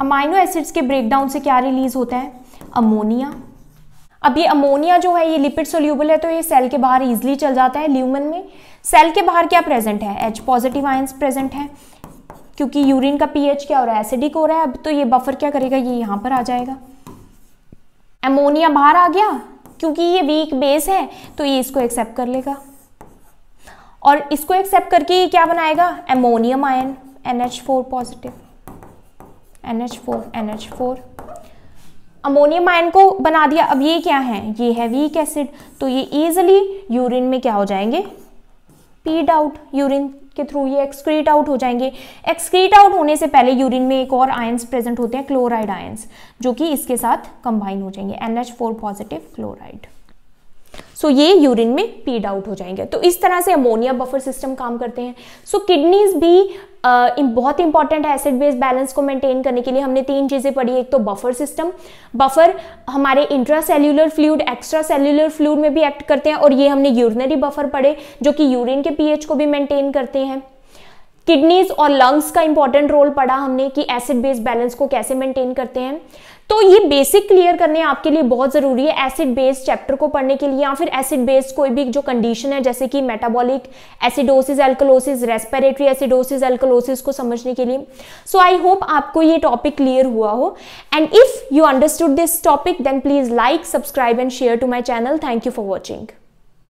अमाइनो एसिड्स के ब्रेकडाउन से क्या रिलीज होता है अमोनिया अब ये अमोनिया जो है ये लिपिड सोल्यूबल है तो ये सेल के बाहर इजिली चल जाता है ल्यूमन में सेल के बाहर क्या प्रेजेंट है एच पॉजिटिव आयंस प्रेजेंट है क्योंकि यूरिन का पीएच क्या हो रहा है एसिडिक हो रहा है अब तो ये बफर क्या करेगा ये यहाँ पर आ जाएगा अमोनिया बाहर आ गया क्योंकि ये वीक बेस है तो ये इसको एक्सेप्ट कर लेगा और इसको एक्सेप्ट करके ये क्या बनाएगा ammonium ion NH4 positive NH4 NH4 ammonium ion को बना दिया अब ये क्या है ये है वीक एसिड तो ये इजिली यूरिन में क्या हो जाएंगे पीड आउट यूरिन के थ्रू ये एक्सक्रीट आउट हो जाएंगे एक्सक्रीट आउट होने से पहले यूरिन में एक और आयन्स प्रेजेंट होते हैं क्लोराइड आयन्स जो कि इसके साथ कंबाइन हो जाएंगे N positive chloride so so, ये यूरिन में पीड आउट हो जाएंगे तो इस तरह से अमोनिया बफर सिस्टम काम करते हैं सो so, किडनीज भी आ, uh, बहुत इंपॉर्टेंट है एसिड बेस बैलेंस को मेंटेन करने के लिए हमने तीन चीज़ें पढ़ी एक तो बफर सिस्टम बफर हमारे intracellular fluid extra cellular fluid में भी एक्ट करते हैं और ये हमने यूरिनरी बफर पढ़े जो कि यूरिन के पीएच को भी मेंटेन करते हैं किडनीज और लंग्स का इंपॉर्टेंट रोल पड़ा हमने कि एसिड बेस बैलेंस को कैसे मेंटेन करते हैं तो ये बेसिक क्लियर करने आपके लिए बहुत ज़रूरी है एसिड बेस्ड चैप्टर को पढ़ने के लिए या फिर एसिड बेस्ड कोई भी जो कंडीशन है जैसे कि metabolic acidosis alkalosis respiratory acidosis alkalosis को समझने के लिए सो आई होप आपको ये टॉपिक क्लियर हुआ हो and if you understood this topic then please like subscribe and share to my channel thank you for watching